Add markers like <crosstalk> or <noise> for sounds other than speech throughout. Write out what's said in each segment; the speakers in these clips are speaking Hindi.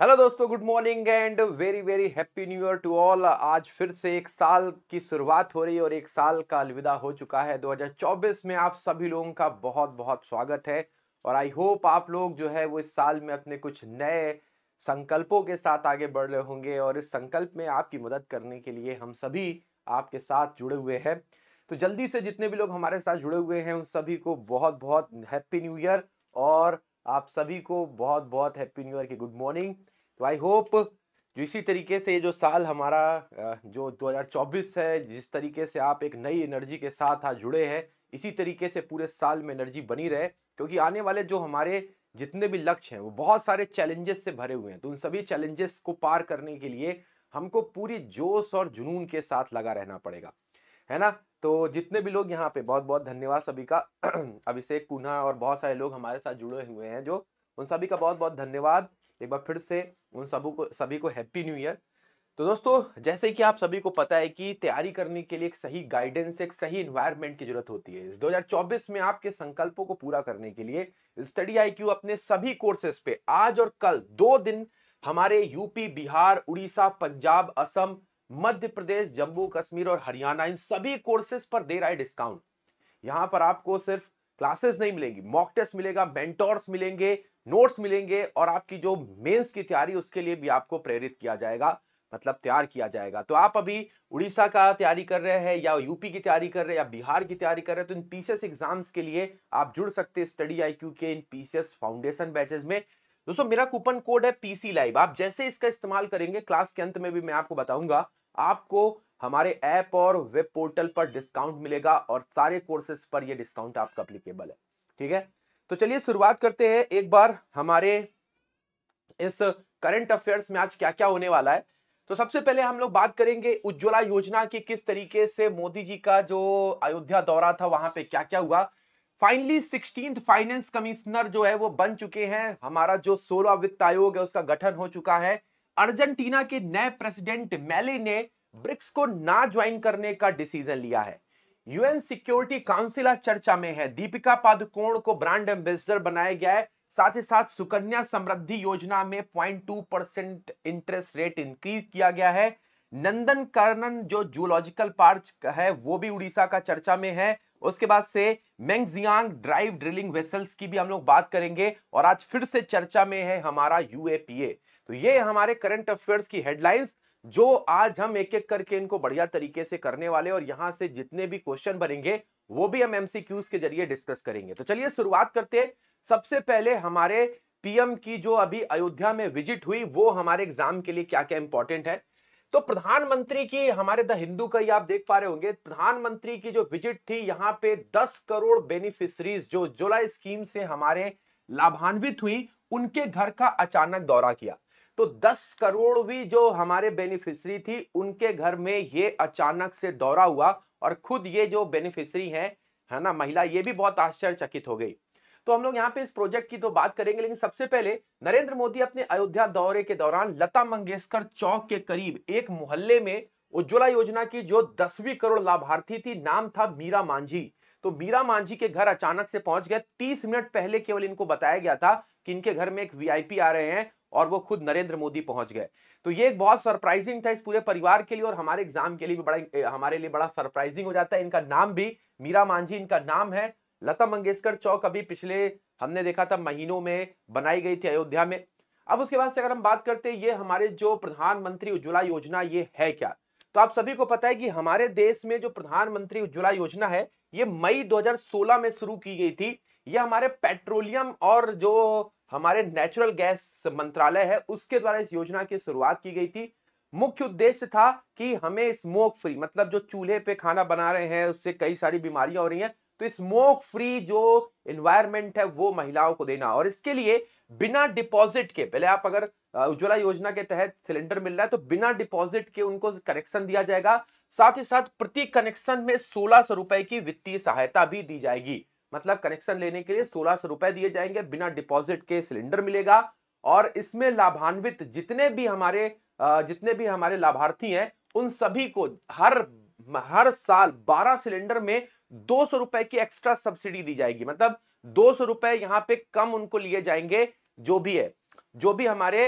हेलो दोस्तों good morning and very very happy new year to all आज फिर से एक साल की शुरुआत हो रही है और एक साल का अलविदा हो चुका है 2024 में आप सभी लोगों का बहुत बहुत स्वागत है और आई होप आप लोग जो है वो इस साल में अपने कुछ नए संकल्पों के साथ आगे बढ़ रहे होंगे और इस संकल्प में आपकी मदद करने के लिए हम सभी आपके साथ जुड़े हुए हैं तो जल्दी से जितने भी लोग हमारे साथ जुड़े हुए हैं उन सभी को बहुत बहुत हैप्पी न्यू ईयर और आप सभी को बहुत बहुत हैप्पी न्यू ईयर की गुड मॉर्निंग तो आई होप जो इसी तरीके से ये जो साल हमारा जो 2024 है जिस तरीके से आप एक नई एनर्जी के साथ आज जुड़े हैं इसी तरीके से पूरे साल में एनर्जी बनी रहे क्योंकि आने वाले जो हमारे जितने भी लक्ष्य हैं वो बहुत सारे चैलेंजेस से भरे हुए हैं तो उन सभी चैलेंजेस को पार करने के लिए हमको पूरी जोश और जुनून के साथ लगा रहना पड़ेगा है ना तो जितने भी लोग यहाँ पे बहुत बहुत धन्यवाद सभी का <clears throat> अभिषेक कुन्हा और बहुत सारे लोग हमारे साथ जुड़े हुए हैं जो उन सभी का बहुत बहुत धन्यवाद एक बार फिर से उन सबों को सभी को हैप्पी न्यू ईयर तो दोस्तों जैसे कि आप सभी को पता है कि तैयारी करने के लिए एक सही गाइडेंस एक सही इन्वायरमेंट की जरूरत होती है इस 2024 में आपके संकल्पों को पूरा करने के लिए स्टडी आईक्यू अपने सभी कोर्सेज पे आज और कल दो दिन हमारे यूपी बिहार उड़ीसा पंजाब असम मध्य प्रदेश जम्मू कश्मीर और हरियाणा इन सभी कोर्सेज पर दे रहा है डिस्काउंट यहां पर आपको सिर्फ क्लासेस नहीं मिलेंगी मॉक टेस्ट मिलेगा मेंटोर्स मिलेंगे नोट्स मिलेंगे और आपकी जो मेंस की तैयारी उसके लिए भी आपको प्रेरित किया जाएगा मतलब तैयार किया जाएगा तो आप अभी उड़ीसा का तैयारी कर रहे हैं या यूपी की तैयारी कर रहे हैं या बिहार की तैयारी कर रहे हैं तो इन पीसीएस एग्जाम्स के लिए आप जुड़ सकते हैं स्टडी आई के इन पीसीएस फाउंडेशन बैचेस में दोस्तों मेरा कूपन कोड है पीसी लाइव आप जैसे इसका इस्तेमाल करेंगे क्लास के अंत में भी मैं आपको बताऊंगा आपको हमारे ऐप और वेब पोर्टल पर डिस्काउंट मिलेगा और सारे कोर्सेज पर यह डिस्काउंट आपका अप्लीकेबल है ठीक है तो चलिए शुरुआत करते हैं एक बार हमारे इस करंट अफेयर्स में आज क्या क्या होने वाला है तो सबसे पहले हम लोग बात करेंगे उज्ज्वला योजना की किस तरीके से मोदी जी का जो अयोध्या दौरा था वहां पे क्या क्या हुआ फाइनली सिक्सटीन फाइनेंस कमिश्नर जो है वो बन चुके हैं हमारा जो सोलह वित्त आयोग है उसका गठन हो चुका है अर्जेंटीना के नए प्रेसिडेंट मेले ने ब्रिक्स को ना ज्वाइन करने का डिसीजन लिया है यूएन सिक्योरिटी काउंसिल चर्चा में है दीपिका पादुकोण को ब्रांड एम्बेसडर बनाया गया है साथ ही साथ सुकन्या समृद्धि योजना में 0.2 परसेंट इंटरेस्ट रेट इंक्रीज किया गया है नंदन कर्णन जो जूलॉजिकल पार्क है वो भी उड़ीसा का चर्चा में है उसके बाद से मैंगजियांग ड्राइव ड्रिलिंग वेसल्स की भी हम लोग बात करेंगे और आज फिर से चर्चा में है हमारा यूएपीए तो ये हमारे करंट अफेयर्स की हेडलाइंस जो आज हम एक एक करके इनको बढ़िया तरीके से करने वाले और यहां से जितने भी क्वेश्चन बनेंगे वो भी हम एमसीक्यूज के जरिए डिस्कस करेंगे तो चलिए शुरुआत करते हैं सबसे पहले हमारे पीएम की जो अभी अयोध्या में विजिट हुई वो हमारे एग्जाम के लिए क्या क्या इंपॉर्टेंट है तो प्रधानमंत्री की हमारे द हिंदू का ही आप देख पा रहे होंगे प्रधानमंत्री की जो विजिट थी यहाँ पे 10 करोड़ बेनिफिशरीज जो जुलाई स्कीम से हमारे लाभान्वित हुई उनके घर का अचानक दौरा किया तो 10 करोड़ भी जो हमारे बेनिफिशरी थी उनके घर में ये अचानक से दौरा हुआ और खुद ये जो बेनिफिशरी हैं है ना महिला ये भी बहुत आश्चर्यचकित हो गई तो हम लोग यहाँ पे इस प्रोजेक्ट की तो बात करेंगे लेकिन सबसे पहले नरेंद्र मोदी अपने अयोध्या दौरे के दौरान लता मंगेशकर चौक के करीब एक मोहल्ले में उज्ज्वला योजना की जो दसवीं करोड़ लाभार्थी थी नाम था मीरा मांझी तो मीरा मांझी के घर अचानक से पहुंच गए तीस मिनट पहले केवल इनको बताया गया था कि इनके घर में एक वीआईपी आ रहे हैं और वो खुद नरेंद्र मोदी पहुंच गए तो ये एक बहुत सरप्राइजिंग था इस पूरे परिवार के लिए और हमारे एग्जाम के लिए भी बड़ा हमारे लिए बड़ा सरप्राइजिंग हो जाता है इनका नाम भी मीरा मांझी इनका नाम है लता मंगेशकर चौक अभी पिछले हमने देखा था महीनों में बनाई गई थी अयोध्या में अब उसके बाद से अगर हम बात करते हैं ये हमारे जो प्रधानमंत्री उज्ज्वला योजना ये है क्या तो आप सभी को पता है कि हमारे देश में जो प्रधानमंत्री उज्ज्वला योजना है ये मई 2016 में शुरू की गई थी ये हमारे पेट्रोलियम और जो हमारे नेचुरल गैस मंत्रालय है उसके द्वारा इस योजना की शुरुआत की गई थी मुख्य उद्देश्य था कि हमें स्मोक फ्री मतलब जो चूल्हे पे खाना बना रहे हैं उससे कई सारी बीमारियां हो रही हैं तो स्मोक फ्री जो इन्वायरमेंट है वो महिलाओं को देना और इसके लिए बिना डिपॉजिट के पहले आप अगर उज्ज्वला योजना के तहत सिलेंडर मिल रहा है तो बिना डिपॉजिट के उनको कनेक्शन दिया जाएगा साथ ही साथ प्रति कनेक्शन में सोलह सौ रुपए की वित्तीय सहायता भी दी जाएगी मतलब कनेक्शन लेने के लिए सोलह सौ रुपए दिए जाएंगे बिना डिपॉजिट के सिलेंडर मिलेगा और इसमें लाभान्वित जितने भी हमारे जितने भी हमारे लाभार्थी हैं उन सभी को हर हर साल बारह सिलेंडर में दो सौ रुपए की एक्स्ट्रा सब्सिडी दी जाएगी मतलब दो सौ रुपए यहाँ पे कम उनको लिए जाएंगे जो भी है जो भी हमारे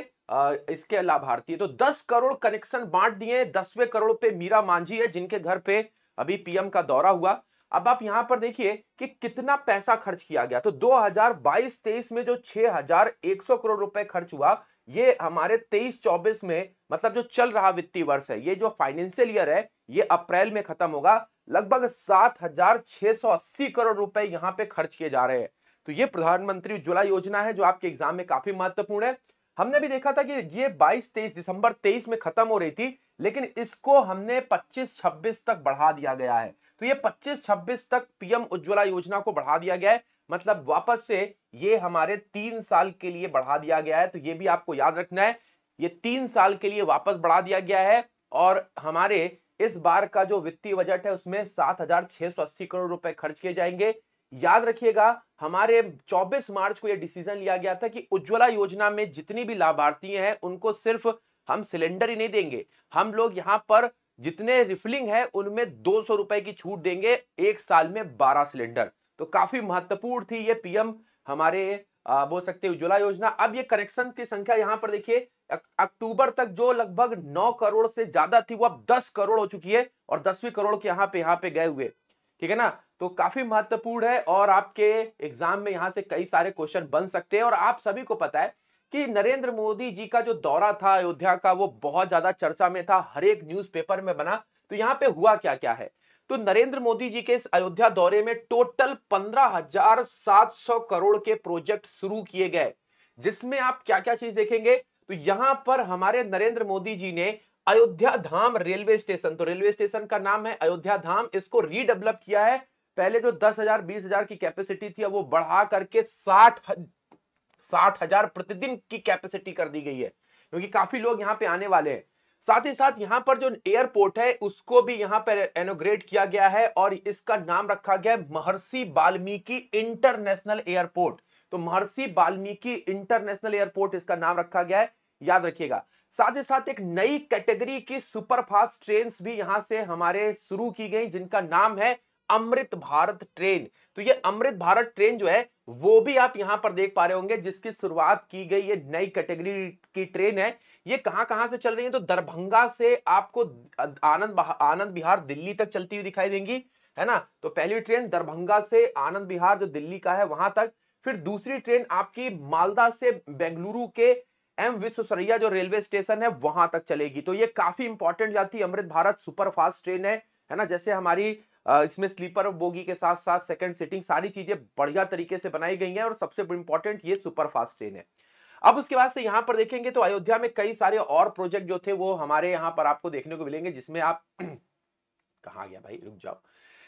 इसके लाभार्थी है तो दस करोड़ कनेक्शन बांट दिए दसवें करोड़ पे मीरा मांझी है जिनके घर पे अभी पीएम का दौरा हुआ अब आप यहां पर देखिए कि कितना पैसा खर्च किया गया तो 2022-23 में जो 6,100 करोड़ रुपए खर्च हुआ ये हमारे 23-24 में मतलब जो चल रहा वित्तीय वर्ष है ये जो फाइनेंशियल ईयर है ये अप्रैल में खत्म होगा लगभग 7,680 करोड़ रुपए यहाँ पे खर्च किए जा रहे हैं तो ये प्रधानमंत्री उज्ज्वला योजना है जो आपके एग्जाम में काफी महत्वपूर्ण है हमने भी देखा था कि ये 22 23 दिसंबर 23 में खत्म हो रही थी लेकिन इसको हमने 25 26 तक बढ़ा दिया गया है तो ये 25-26 तक पीएम उज्ज्वला योजना को बढ़ा दिया गया है मतलब वापस से ये हमारे तीन साल के लिए बढ़ा दिया गया है तो ये भी आपको याद रखना है ये तीन साल के लिए वापस बढ़ा दिया गया है और हमारे इस बार का जो वित्तीय बजट है उसमें सात हजार छह सौ अस्सी करोड़ रुपए खर्च किए जाएंगे याद रखिएगा हमारे 24 मार्च को यह डिसीजन लिया गया था कि उज्ज्वला योजना में जितनी भी लाभार्थी हैं उनको सिर्फ हम सिलेंडर ही नहीं देंगे हम लोग यहाँ पर जितने रिफिलिंग है उनमें दो सौ रुपए की छूट देंगे एक साल में बारह सिलेंडर तो काफी महत्वपूर्ण थी ये पीएम हमारे बोल सकते उज्ज्वला योजना अब ये कनेक्शन की संख्या यहाँ पर देखिए अक्टूबर तक जो लगभग नौ करोड़ से ज्यादा थी वो अब दस करोड़ हो चुकी है और दसवीं करोड़ के यहाँ पे यहाँ पे गए हुए ठीक है ना तो काफी महत्वपूर्ण है और आपके एग्जाम में यहाँ से कई सारे क्वेश्चन बन सकते हैं और आप सभी को पता है कि नरेंद्र मोदी जी का जो दौरा था अयोध्या का वो बहुत ज्यादा चर्चा में था हर एक न्यूज़पेपर में बना तो यहाँ पे हुआ क्या क्या है तो नरेंद्र मोदी जी के इस अयोध्या दौरे में टोटल पंद्रह हजार सात सौ करोड़ के प्रोजेक्ट शुरू किए गए जिसमें आप क्या क्या चीज देखेंगे तो यहां पर हमारे नरेंद्र मोदी जी ने अयोध्या धाम रेलवे स्टेशन तो रेलवे स्टेशन का नाम है अयोध्या धाम इसको रीडेवलप किया है पहले जो दस हजार बीस हजार की कैपेसिटी थी वो बढ़ा करके साठ साठ हजार प्रतिदिन की कैपेसिटी कर दी गई है क्योंकि काफी लोग यहाँ पे आने वाले हैं साथ ही साथ यहाँ पर जो एयरपोर्ट है उसको भी यहाँ पर एनोग्रेट किया गया है और इसका नाम रखा गया है महर्षि बाल्मीकि इंटरनेशनल एयरपोर्ट तो महर्षि बाल्मीकि इंटरनेशनल एयरपोर्ट इसका नाम रखा गया है याद रखिएगा साथ ही साथ एक नई कैटेगरी की सुपरफास्ट ट्रेन भी यहां से हमारे शुरू की गई जिनका नाम है अमृत भारत ट्रेन तो ये अमृत भारत ट्रेन जो है वो भी आप यहां पर देख पा रहे होंगे जिसकी शुरुआत की गई ये नई कैटेगरी की ट्रेन है ये कहां कहां से चल रही है तो दरभंगा से आपको आनंद आनंद बिहार दिल्ली तक चलती हुई दिखाई देंगी है ना तो पहली ट्रेन दरभंगा से आनंद बिहार जो दिल्ली का है वहां तक फिर दूसरी ट्रेन आपकी मालदा से बेंगलुरु के एम विश्वसरैया जो रेलवे स्टेशन है वहां तक चलेगी तो ये काफी इंपॉर्टेंट जाती है अमृत भारत सुपरफास्ट ट्रेन है है ना जैसे हमारी इसमें स्लीपर और बोगी के साथ साथ सेकंड सीटिंग सारी चीजें बढ़िया तरीके से बनाई गई हैं और सबसे इंपॉर्टेंट ये सुपर फास्ट ट्रेन है अब उसके बाद से यहाँ पर देखेंगे तो अयोध्या में कई सारे और प्रोजेक्ट जो थे वो हमारे यहाँ पर आपको देखने को मिलेंगे जिसमें आप <clears throat> कहा गया भाई रुक जाओ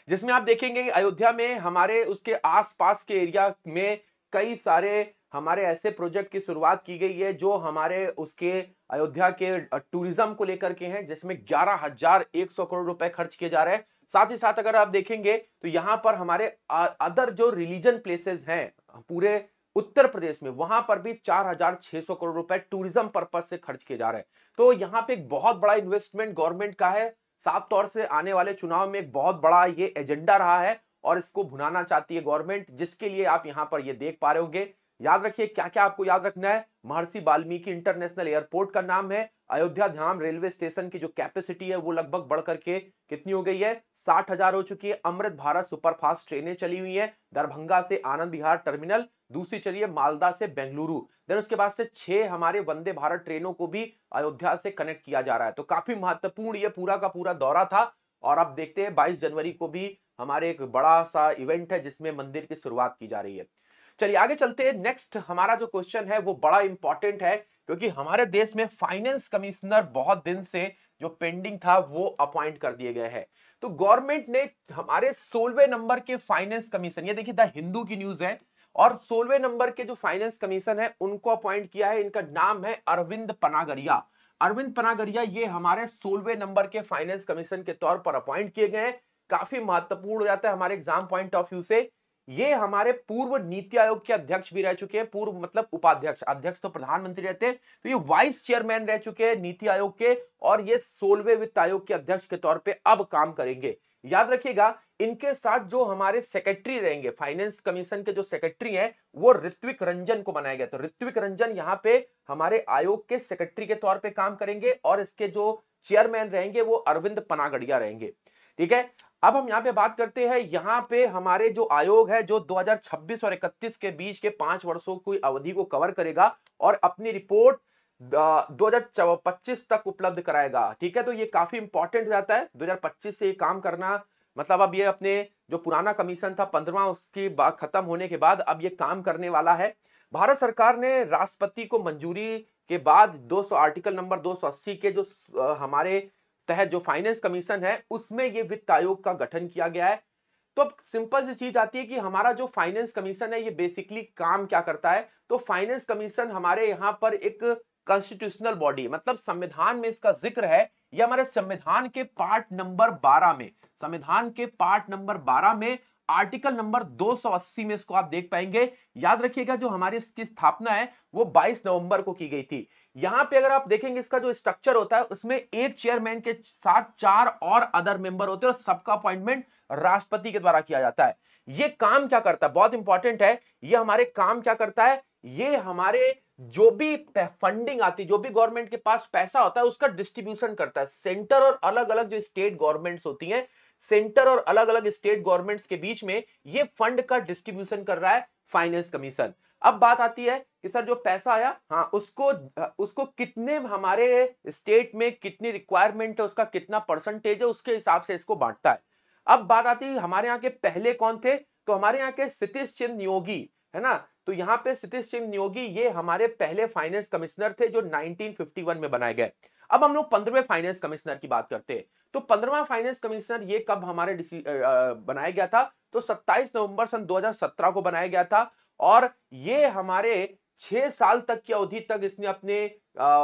जिसमें आप देखेंगे अयोध्या में हमारे उसके आस के एरिया में कई सारे हमारे ऐसे प्रोजेक्ट की शुरुआत की गई है जो हमारे उसके अयोध्या के टूरिज्म को लेकर के हैं जिसमें ग्यारह हजार एक सौ करोड़ रुपए खर्च किए जा रहे हैं साथ ही साथ अगर आप देखेंगे तो यहाँ पर हमारे अदर जो रिलीजन प्लेसेस हैं पूरे उत्तर प्रदेश में वहां पर भी 4,600 करोड़ रुपए टूरिज्म पर्पज से खर्च किए जा रहे हैं तो यहाँ पे एक बहुत बड़ा इन्वेस्टमेंट गवर्नमेंट का है साफ तौर से आने वाले चुनाव में एक बहुत बड़ा ये एजेंडा रहा है और इसको भुनाना चाहती है गवर्नमेंट जिसके लिए आप यहाँ पर ये देख पा रहे होंगे याद रखिए क्या क्या आपको याद रखना है महर्षि वाल्मीकि इंटरनेशनल एयरपोर्ट का नाम है अयोध्या धाम रेलवे स्टेशन की जो कैपेसिटी है वो लगभग बढ़ करके कितनी हो गई है साठ हजार हो चुकी है अमृत भारत सुपरफास्ट ट्रेनें चली हुई हैं दरभंगा से आनंद विहार टर्मिनल दूसरी चली है मालदा से बेंगलुरु देन उसके बाद से छह हमारे वंदे भारत ट्रेनों को भी अयोध्या से कनेक्ट किया जा रहा है तो काफी महत्वपूर्ण ये पूरा का पूरा दौरा था और अब देखते हैं बाईस जनवरी को भी हमारे एक बड़ा सा इवेंट है जिसमें मंदिर की शुरुआत की जा रही है चलिए आगे चलते हैं नेक्स्ट हमारा जो क्वेश्चन है वो बड़ा इंपॉर्टेंट है क्योंकि हमारे देश में फाइनेंस कमिश्नर बहुत दिन से जो पेंडिंग था वो अपॉइंट कर दिए गए हैं तो गवर्नमेंट ने हमारे सोलवे नंबर के फाइनेंस कमीशन ये देखिए द हिंदू की न्यूज है और सोलवे नंबर के जो फाइनेंस कमीशन है उनको अपॉइंट किया है इनका नाम है अरविंद पनागरिया अरविंद पनागरिया ये हमारे सोलवे नंबर के फाइनेंस कमीशन के तौर पर अपॉइंट किए गए हैं काफी महत्वपूर्ण हो जाता है हमारे एग्जाम पॉइंट ऑफ व्यू से ये हमारे पूर्व नीति आयोग के अध्यक्ष भी रह चुके हैं पूर्व मतलब उपाध्यक्ष अध्यक्ष तो प्रधानमंत्री रहते हैं तो ये वाइस चेयरमैन रह चुके हैं नीति आयोग के और ये सोलवे वित्त आयोग के अध्यक्ष के तौर पे अब काम करेंगे याद रखिएगा इनके साथ जो हमारे सेक्रेटरी रहेंगे फाइनेंस कमीशन के जो सेक्रेटरी हैं वो ऋत्विक रंजन को बनाया गया तो ऋत्विक रंजन यहाँ पे हमारे आयोग के सेक्रेटरी के तौर पे काम करेंगे और इसके जो चेयरमैन रहेंगे वो अरविंद पनागड़िया रहेंगे ठीक है अब हम यहाँ पे बात करते हैं यहाँ पे हमारे जो आयोग है जो 2026 और 31 के बीच के पांच वर्षों की अवधि को कवर करेगा और अपनी रिपोर्ट दो तक उपलब्ध कराएगा ठीक है तो ये काफी इंपॉर्टेंट हो जाता है 2025 से ये काम करना मतलब अब ये अपने जो पुराना कमीशन था पंद्रवा उसकी खत्म होने के बाद अब ये काम करने वाला है भारत सरकार ने राष्ट्रपति को मंजूरी के बाद 200 आर्टिकल नंबर 280 के जो हमारे तहत जो फाइनेंस कमीशन है उसमें ये वित्त आयोग का गठन किया गया है तो अब सिंपल सी चीज आती है कि हमारा जो फाइनेंस कमीशन है ये बेसिकली काम क्या करता है तो फाइनेंस कमीशन हमारे यहाँ पर एक कॉन्स्टिट्यूशनल बॉडी मतलब संविधान में इसका जिक्र है ये हमारे संविधान के पार्ट नंबर 12 में संविधान के पार्ट नंबर 12 में आर्टिकल नंबर 280 में इसको आप देख पाएंगे याद रखिएगा जो हमारी इसकी स्थापना है वो 22 नवंबर को की गई थी यहां पे अगर आप देखेंगे इसका जो स्ट्रक्चर होता है उसमें एक चेयरमैन के साथ चार और अदर मेंबर होते हैं और सबका अपॉइंटमेंट राष्ट्रपति के द्वारा किया जाता है ये काम क्या करता है बहुत इंपॉर्टेंट है ये हमारे काम क्या करता है ये हमारे जो भी फंडिंग आती है जो भी गवर्नमेंट के पास पैसा होता है उसका डिस्ट्रीब्यूशन करता है सेंटर और अलग अलग जो स्टेट गवर्नमेंट्स होती हैं सेंटर और अलग अलग स्टेट गवर्नमेंट्स के बीच में ये फंड का डिस्ट्रीब्यूशन कर रहा है फाइनेंस कमीशन अब बात आती है कि सर जो पैसा आया हाँ उसको उसको कितने हमारे स्टेट में कितनी रिक्वायरमेंट है उसका कितना परसेंटेज है उसके हिसाब से इसको बांटता है अब बात आती है हमारे यहाँ के पहले कौन थे तो हमारे यहाँ के क्षितिश चंद नियोगी है ना तो यहाँ पे क्षितिश चंद नियोगी ये हमारे पहले फाइनेंस कमिश्नर थे जो 1951 में बनाए गए अब हम लोग पंद्रहवें फाइनेंस कमिश्नर की बात करते हैं तो पंद्रवा फाइनेंस कमिश्नर ये कब हमारे बनाया गया था तो 27 नवंबर सन 2017 को बनाया गया था और ये हमारे छह साल तक की अवधि तक इसने अपने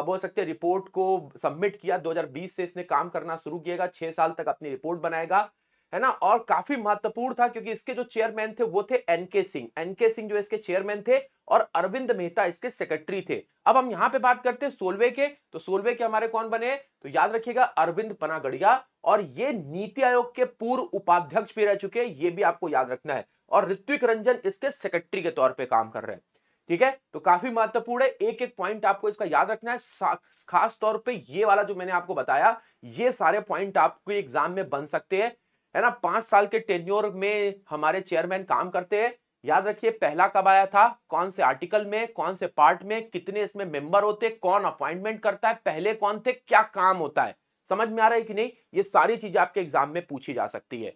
बोल सकते हैं रिपोर्ट को सबमिट किया 2020 से इसने काम करना शुरू किएगा छह साल तक अपनी रिपोर्ट बनाएगा है ना और काफी महत्वपूर्ण था क्योंकि इसके जो चेयरमैन थे वो थे एनके सिंह एनके सिंह जो इसके चेयरमैन थे और अरविंद मेहता इसके सेक्रेटरी थे अब हम यहाँ पे बात करते हैं सोलवे के तो सोलवे के हमारे कौन बने तो याद रखिएगा अरविंद पनागढ़िया और ये नीति आयोग के पूर्व उपाध्यक्ष भी रह चुके हैं ये भी आपको याद रखना है और ऋत्विक रंजन इसके सेक्रेटरी के तौर पर काम कर रहे हैं ठीक है तो काफी महत्वपूर्ण है एक एक पॉइंट आपको इसका याद रखना है खास तौर पे ये वाला जो मैंने आपको बताया ये सारे पॉइंट आपके एग्जाम में बन सकते हैं है ना पांच साल के टेन्योर में हमारे चेयरमैन काम करते हैं याद रखिए पहला कब आया था कौन से आर्टिकल में कौन से पार्ट में कितने इसमें मेंबर होते कौन अपॉइंटमेंट करता है पहले कौन थे क्या काम होता है समझ में आ रहा है कि नहीं ये सारी चीजें आपके एग्जाम में पूछी जा सकती है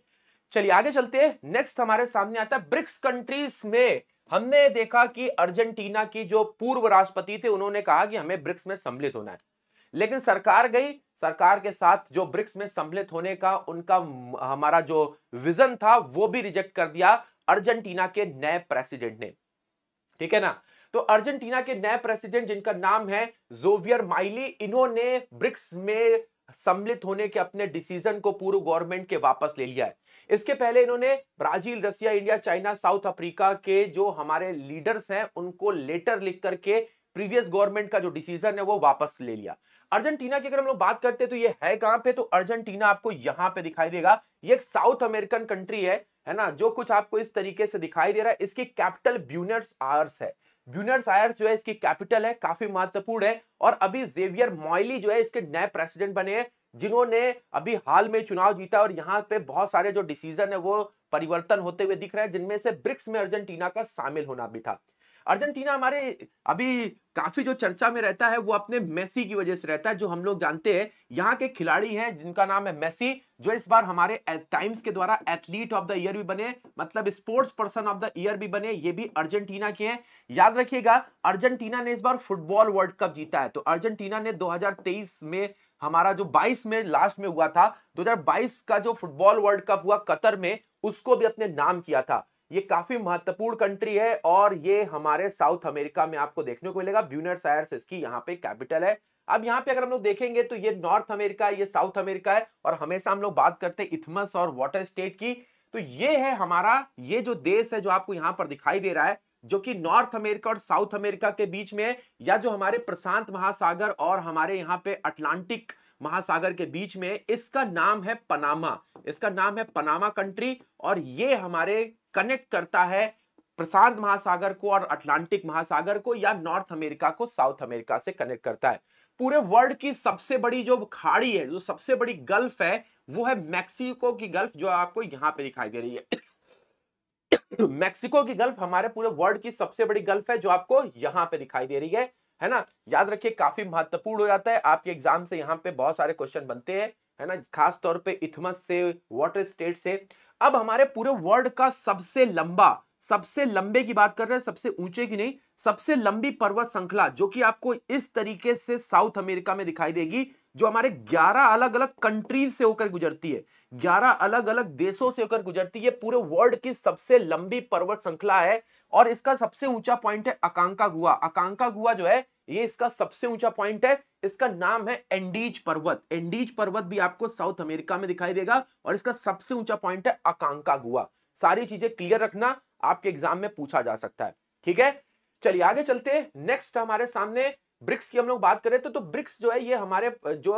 चलिए आगे चलते हैं नेक्स्ट हमारे सामने आता है ब्रिक्स कंट्रीज में हमने देखा कि अर्जेंटीना की जो पूर्व राष्ट्रपति थे उन्होंने कहा कि हमें ब्रिक्स में सम्मिलित होना है लेकिन सरकार गई सरकार के साथ जो ब्रिक्स में सम्मिलित होने का उनका हमारा जो विजन था वो भी रिजेक्ट कर दिया अर्जेंटीना के नए प्रेसिडेंट ने ठीक है ना तो अर्जेंटीना के नए प्रेसिडेंट जिनका नाम है जोवियर माइली इन्होंने ब्रिक्स में सम्मिलित होने के अपने डिसीजन को पूर्व गवर्नमेंट के वापस ले लिया है इसके पहले इन्होंने Brazil Russia India China South Africa के जो हमारे लीडर्स हैं उनको लेटर लिख करके प्रीवियस गवर्नमेंट का जो डिसीजन है वो वापस ले लिया अर्जेंटीना की अगर हम लोग बात करते हैं तो ये है कहां पे तो अर्जेंटीना आपको यहां पे दिखाई देगा ये एक साउथ अमेरिकन कंट्री है है ना जो कुछ आपको इस तरीके से दिखाई दे रहा है इसकी कैपिटल ब्यूनर्स आयर्स है ब्यूनर्स आयर्स जो है इसकी कैपिटल है काफी महत्वपूर्ण है और अभी जेवियर मॉयली जो है इसके नए प्रेसिडेंट बने हैं जिन्होंने अभी हाल में चुनाव जीता और यहाँ पे बहुत सारे जो डिसीजन है वो परिवर्तन होते हुए दिख रहे हैं जिनमें से ब्रिक्स में अर्जेंटीना का शामिल होना भी था अर्जेंटीना हमारे अभी काफी जो चर्चा में रहता है वो अपने मेसी की वजह से रहता है जो हम लोग जानते हैं यहाँ के खिलाड़ी हैं जिनका नाम है मेसी जो इस बार हमारे टाइम्स के द्वारा एथलीट ऑफ द ईयर भी बने मतलब sports person of the year भी बने ये भी अर्जेंटीना के हैं याद रखिएगा अर्जेंटीना ने इस बार फुटबॉल वर्ल्ड कप जीता है तो अर्जेंटीना ने दो में हमारा जो 22 में लास्ट में हुआ था 2022 का जो फुटबॉल वर्ल्ड कप हुआ कतर में उसको भी अपने नाम किया था ये काफी महत्वपूर्ण कंट्री है और ये हमारे साउथ अमेरिका में आपको देखने को मिलेगा ब्यूनर सायर्स इसकी यहाँ पे कैपिटल है अब यहाँ पे अगर हम लोग देखेंगे तो ये नॉर्थ अमेरिका ये साउथ अमेरिका है और हमेशा हम लोग बात करते हैं इथमस और वाटर स्टेट की तो ये है हमारा ये जो देश है जो आपको यहाँ पर दिखाई दे रहा है जो कि नॉर्थ अमेरिका और साउथ अमेरिका के बीच में या जो हमारे प्रशांत महासागर और हमारे यहाँ पे अटलांटिक महासागर के बीच में इसका नाम है पनामा इसका नाम है पनामा कंट्री और ये हमारे कनेक्ट करता है प्रशांत महासागर को और अटलांटिक महासागर को या नॉर्थ अमेरिका को साउथ अमेरिका से कनेक्ट करता है पूरे वर्ल्ड की सबसे बड़ी जो खाड़ी है जो सबसे बड़ी गल्फ है वो है मैक्सिको की गल्फ जो आपको यहाँ पे दिखाई दे रही है मैक्सिको की गल्फ हमारे पूरे वर्ल्ड की सबसे बड़ी गल्फ है जो आपको यहाँ पे दिखाई दे रही है है ना याद रखिए काफी महत्वपूर्ण हो जाता है आपके एग्जाम से यहाँ पे बहुत सारे क्वेश्चन बनते हैं है ना खास तौर पे इथमस से वाटर स्टेट से अब हमारे पूरे वर्ल्ड का सबसे लंबा सबसे लंबे की बात कर रहे हैं सबसे ऊंचे की नहीं सबसे लंबी पर्वत श्रृंखला जो कि आपको इस तरीके से साउथ अमेरिका में दिखाई देगी जो हमारे 11 अलग अलग कंट्रीज से होकर गुजरती है 11 अलग अलग देशों से होकर गुजरती है पूरे वर्ल्ड की सबसे लंबी पर्वत श्रृंखला है और इसका सबसे ऊंचा पॉइंट है अकांका गुआ अकांका गुआ जो है ये इसका सबसे ऊंचा पॉइंट है इसका नाम है एंडीज पर्वत एंडीज पर्वत भी आपको साउथ अमेरिका में दिखाई देगा और इसका सबसे ऊंचा पॉइंट है अकांका गुआ सारी चीजें क्लियर रखना आपके एग्जाम में पूछा जा सकता है ठीक है चलिए आगे चलते हैं नेक्स्ट हमारे सामने ब्रिक्स की हम लोग बात करें तो तो ब्रिक्स जो है ये हमारे जो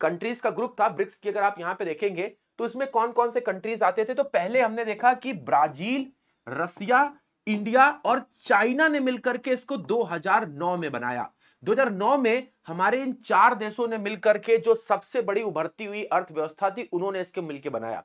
कंट्रीज का ग्रुप था ब्रिक्स की अगर आप यहाँ पे देखेंगे तो इसमें कौन कौन से कंट्रीज आते थे तो पहले हमने देखा कि ब्राजील रसिया इंडिया और चाइना ने मिलकर के इसको 2009 में बनाया 2009 में हमारे इन चार देशों ने मिलकर के जो सबसे बड़ी उभरती हुई अर्थव्यवस्था थी उन्होंने इसके मिलकर बनाया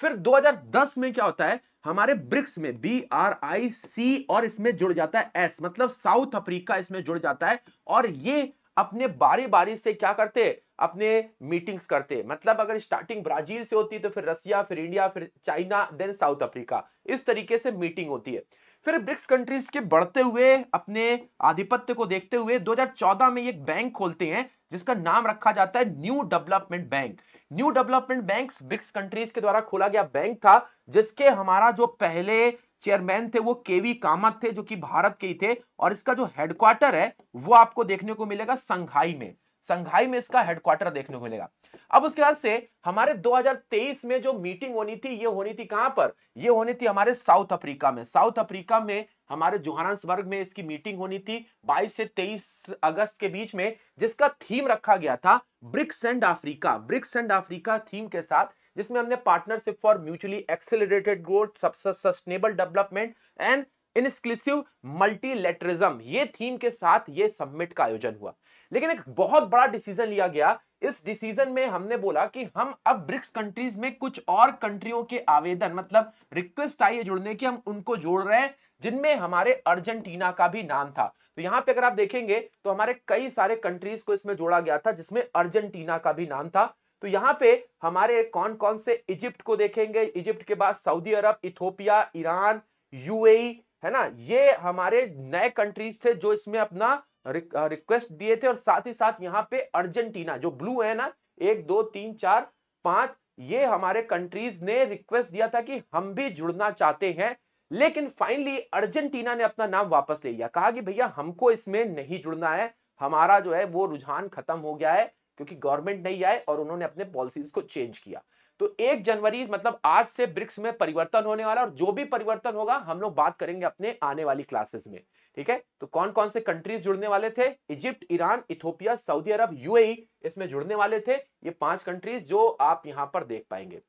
फिर 2010 में क्या होता है हमारे ब्रिक्स में बी आर आई सी और इसमें जुड़ जाता है एस मतलब साउथ अफ्रीका इसमें जुड़ जाता है और ये अपने बारी बारी से क्या करते अपने मीटिंग्स करते मतलब अगर स्टार्टिंग ब्राजील से होती तो फिर रसिया फिर इंडिया फिर चाइना देन साउथ अफ्रीका इस तरीके से मीटिंग होती है फिर ब्रिक्स कंट्रीज के बढ़ते हुए अपने आधिपत्य को देखते हुए 2014 में एक बैंक खोलते हैं जिसका नाम रखा जाता है New Development Bank New Development Bank BRICS countries के द्वारा खोला गया बैंक था जिसके हमारा जो पहले चेयरमैन थे वो केवी कामत थे जो कि भारत के ही थे और इसका जो हेडक्वार्टर है वो आपको देखने को मिलेगा संघाई में संघाई में इसका हेडक्वार्टर देखने को मिलेगा अब उसके बाद से हमारे 2023 में जो मीटिंग होनी थी ये होनी थी कहां पर ये होनी थी हमारे साउथ अफ्रीका में साउथ अफ्रीका में हमारे जोहानसबर्ग में इसकी मीटिंग होनी थी 22 से 23 अगस्त के बीच में जिसका थीम रखा गया था BRICS and Africa BRICS and Africa theme के साथ जिसमें हमने partnership for mutually accelerated growth sustainable development and inclusive multilateralism ये थीम के साथ ये सबमिट का आयोजन हुआ लेकिन एक बहुत बड़ा डिसीजन लिया गया इस डिसीजन में हमने बोला कि हम अब ब्रिक्स कंट्रीज में कुछ और कंट्रियों के आवेदन मतलब रिक्वेस्ट आई है जुड़ने की हम उनको जोड़ रहे हैं जिनमें हमारे अर्जेंटीना का भी नाम था तो यहां पे अगर आप देखेंगे तो हमारे कई सारे कंट्रीज को इसमें जोड़ा गया था जिसमें अर्जेंटीना का भी नाम था तो यहाँ पे हमारे कौन कौन से इजिप्ट को देखेंगे इजिप्ट के बाद Saudi Arab Ethiopia Iran UAE है ना ये हमारे नए कंट्रीज थे जो इसमें अपना रिक्वेस्ट दिए थे और साथ ही साथ यहाँ पे अर्जेंटीना जो ब्लू है ना एक दो तीन चार पांच ये हमारे कंट्रीज ने रिक्वेस्ट दिया था कि हम भी जुड़ना चाहते हैं लेकिन फाइनली अर्जेंटीना ने अपना नाम वापस ले लिया कहा कि भैया हमको इसमें नहीं जुड़ना है हमारा जो है वो रुझान खत्म हो गया है क्योंकि गवर्नमेंट नहीं आए और उन्होंने अपने पॉलिसीज को चेंज किया तो एक जनवरी मतलब आज से ब्रिक्स में परिवर्तन होने वाला और जो भी परिवर्तन होगा हम लोग बात करेंगे अपने आने वाली क्लासेस में ठीक है तो कौन कौन से कंट्रीज जुड़ने वाले थे Egypt Iran Ethiopia Saudi Arab UAE इसमें जुड़ने वाले थे ये पांच कंट्रीज जो आप यहां पर देख पाएंगे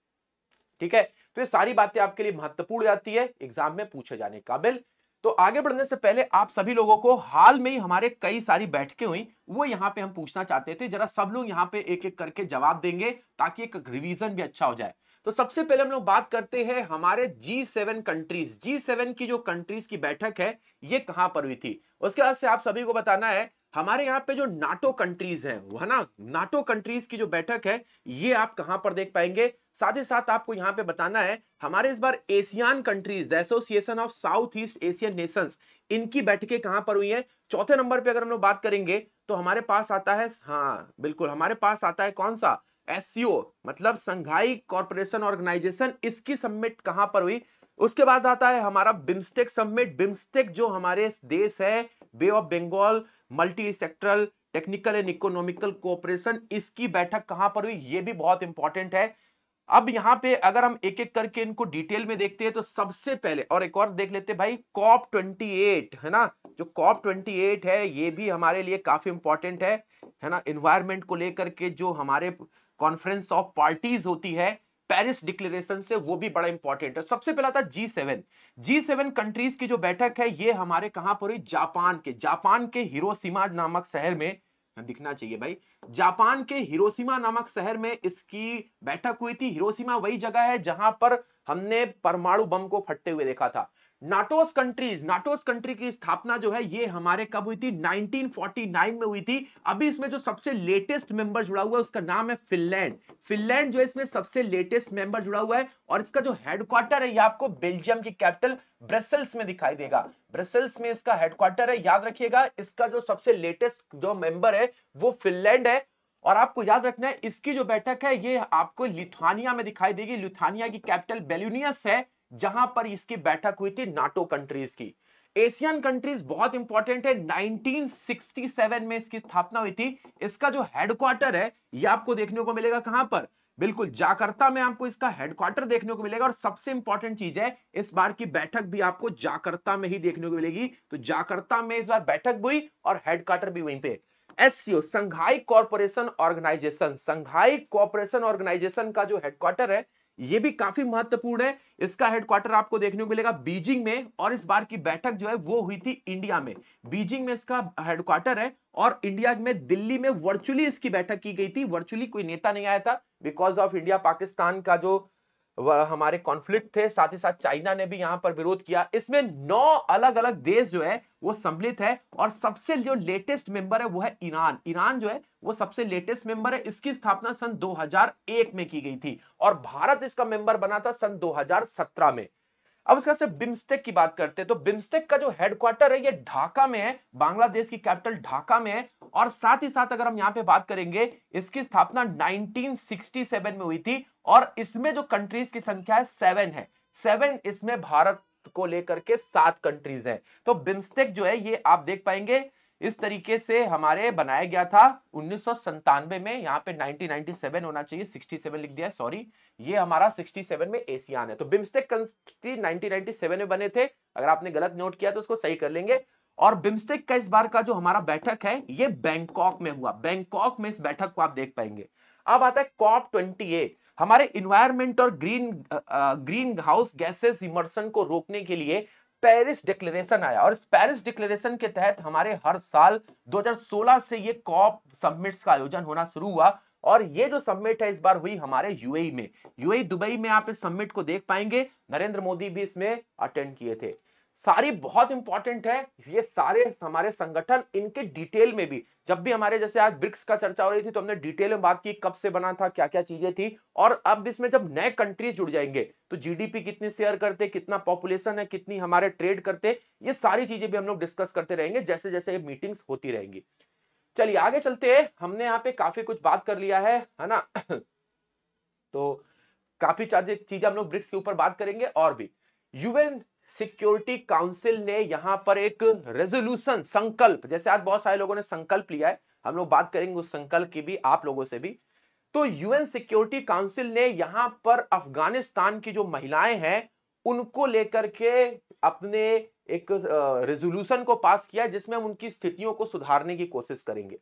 ठीक है तो ये सारी बातें आपके लिए महत्वपूर्ण जाती है एग्जाम में पूछे जाने काबिल तो आगे बढ़ने से पहले आप सभी लोगों को हाल में ही हमारे कई सारी बैठकें हुई वो यहाँ पे हम पूछना चाहते थे जरा सब लोग यहाँ पे एक एक करके जवाब देंगे ताकि एक रिवीजन भी अच्छा हो जाए तो सबसे पहले हम लोग बात करते हैं हमारे G seven countries G seven की जो कंट्रीज की बैठक है ये कहां पर हुई थी उसके बाद से आप सभी को बताना है हमारे यहाँ पे जो नाटो कंट्रीज है वह ना नाटो कंट्रीज की जो बैठक है ये आप कहां पर देख पाएंगे साथ ही साथ आपको यहाँ पे बताना है हमारे इस बार ASEAN countries the Association of South East Asian Nations इनकी बैठकें कहां पर हुई है चौथे नंबर पे अगर हम लोग बात करेंगे तो हमारे पास आता है हाँ बिल्कुल हमारे पास आता है कौन सा एस मतलब संघाई कॉरपोरेशन ऑर्गेनाइजेशन इसकी सबमिट कहां पर हुई उसके बाद आता है हमारा बिम्स्टेक सबमिट बिम्स्टेक जो हमारे देश है Bay of Bengal multi sectoral technical and economical cooperation इसकी बैठक कहां पर हुई ये भी बहुत इंपॉर्टेंट है अब यहां पे अगर हम एक एक करके इनको डिटेल में देखते हैं तो सबसे पहले और एक और देख लेते भाई कॉप एट है ना जो कॉप एट है ये भी हमारे लिए काफी इंपॉर्टेंट है है ना इन्वायरमेंट को लेकर के जो हमारे कॉन्फ्रेंस ऑफ पार्टीज होती है पेरिस डिक्लेरेशन से वो भी बड़ा इंपॉर्टेंट है सबसे पहला था G seven G seven countries की जो बैठक है ये हमारे कहां पर हुई जापान के जापान के हिरोसीमा नामक शहर में हाँ, दिखना चाहिए भाई जापान के हिरोसीमा नामक शहर में इसकी बैठक हुई थी हिरोसीमा वही जगह है जहां पर हमने परमाणु बम को फटते हुए देखा था नाटोस कंट्रीज नाटोस कंट्री की स्थापना जो है ये हमारे कब हुई थी 1949 में हुई थी अभी इसमें जो सबसे लेटेस्ट मेंबर जुड़ा हुआ है उसका नाम है फिनलैंड फिनलैंड जो इसमें सबसे लेटेस्ट मेंबर जुड़ा हुआ है और इसका जो हेडक्वार्टर है ये आपको बेल्जियम की कैपिटल ब्रसेल्स में दिखाई देगा ब्रसेल्स में इसका हेडक्वार्टर है याद रखिएगा इसका जो सबसे लेटेस्ट जो मेंबर है वो फिनलैंड है और आपको याद रखना है इसकी जो बैठक है ये आपको लिथुआनिया में दिखाई देगी लिथुआनिया की कैपिटल बेल्यूनियस है जहां पर इसकी बैठक हुई थी नाटो कंट्रीज की एशियन कंट्रीज बहुत इंपॉर्टेंट है 1967 में इसकी स्थापना हुई थी इसका जो हेडक्वार्टर है ये आपको देखने को मिलेगा कहां पर बिल्कुल जाकर्ता में आपको इसका हेडक्वार्टर देखने को मिलेगा और सबसे इंपॉर्टेंट चीज है इस बार की बैठक भी आपको जाकर्ता में ही देखने को मिलेगी तो जाकर्ता में इस बार बैठक हुई और हेडक्वार्टर भी वहीं पे SCO Shanghai Corporation Organisation Shanghai Corporation Organisation का जो हेडक्वार्टर है ये भी काफी महत्वपूर्ण है इसका हेडक्वार्टर आपको देखने को मिलेगा बीजिंग में और इस बार की बैठक जो है वो हुई थी इंडिया में बीजिंग में इसका हेडक्वार्टर है और इंडिया में दिल्ली में वर्चुअली इसकी बैठक की गई थी वर्चुअली कोई नेता नहीं आया था बिकॉज ऑफ इंडिया पाकिस्तान का जो हमारे कॉन्फ्लिक्ट थे साथ ही साथ चाइना ने भी यहाँ पर विरोध किया इसमें नौ अलग अलग देश जो है वो सम्मिलित है और सबसे जो लेटेस्ट मेंबर है वो है ईरान ईरान जो है वो सबसे लेटेस्ट मेंबर है इसकी स्थापना सन 2001 में की गई थी और भारत इसका मेंबर बना था सन 2017 में अब इसके बाद बिम्स्टेक की बात करते हैं तो बिम्स्टेक का जो हेडक्वार्टर है ये ढाका में है बांग्लादेश की कैपिटल ढाका में है और साथ ही साथ अगर हम यहाँ पे बात करेंगे इसकी स्थापना 1967 में हुई थी और इसमें जो कंट्रीज की संख्या है सेवन है सेवन इसमें भारत को लेकर के सात कंट्रीज है तो बिम्स्टेक जो है ये आप देख पाएंगे इस तरीके से हमारे बनाया गया था उन्नीस में यहाँ पे 1997 होना चाहिए 67 लिख दिया सॉरी ये हमारा 67 में एशियान है तो बिम्स्टेक कंट्री 1997 में बने थे अगर आपने गलत नोट किया तो उसको सही कर लेंगे और बिम्स्टेक का इस बार का जो हमारा बैठक है ये बैंकॉक में हुआ बैंकॉक में इस बैठक को आप देख पाएंगे अब आता है कॉप ट्वेंटी हमारे इन्वायरमेंट और green uh, greenhouse gases emission को रोकने के लिए पेरिस डिक्लेरेशन आया और इस पेरिस डिक्लेरेशन के तहत हमारे हर साल 2016 से ये कॉप सबमिट्स का आयोजन होना शुरू हुआ और ये जो सबमिट है इस बार हुई हमारे यूएई में यूएई दुबई में आप इस सबमिट को देख पाएंगे नरेंद्र मोदी भी इसमें अटेंड किए थे सारी बहुत इंपॉर्टेंट है ये सारे हमारे संगठन इनके डिटेल में भी जब भी हमारे जैसे आज ब्रिक्स का चर्चा हो रही थी तो हमने डिटेल में बात की कब से बना था क्या क्या चीजें थी और अब इसमें जब नए कंट्रीज जुड़ जाएंगे तो जीडीपी कितनी शेयर करते कितना पॉपुलेशन है कितनी हमारे ट्रेड करते ये सारी चीजें भी हम लोग डिस्कस करते रहेंगे जैसे जैसे ये मीटिंग्स होती रहेंगी चलिए आगे चलते हमने यहाँ पे काफी कुछ बात कर लिया है है ना <coughs> तो काफी चीजें हम लोग ब्रिक्स के ऊपर बात करेंगे और भी यूएन सिक्योरिटी काउंसिल ने यहां पर एक रेजोल्यूशन संकल्प जैसे आज बहुत सारे लोगों ने संकल्प लिया है हम लोग बात करेंगे उस संकल्प की भी आप लोगों से भी तो यूएन सिक्योरिटी काउंसिल ने यहां पर अफगानिस्तान की जो महिलाएं हैं उनको लेकर के अपने एक रेजोल्यूशन को पास किया जिसमें हम उनकी स्थितियों को सुधारने की कोशिश करेंगे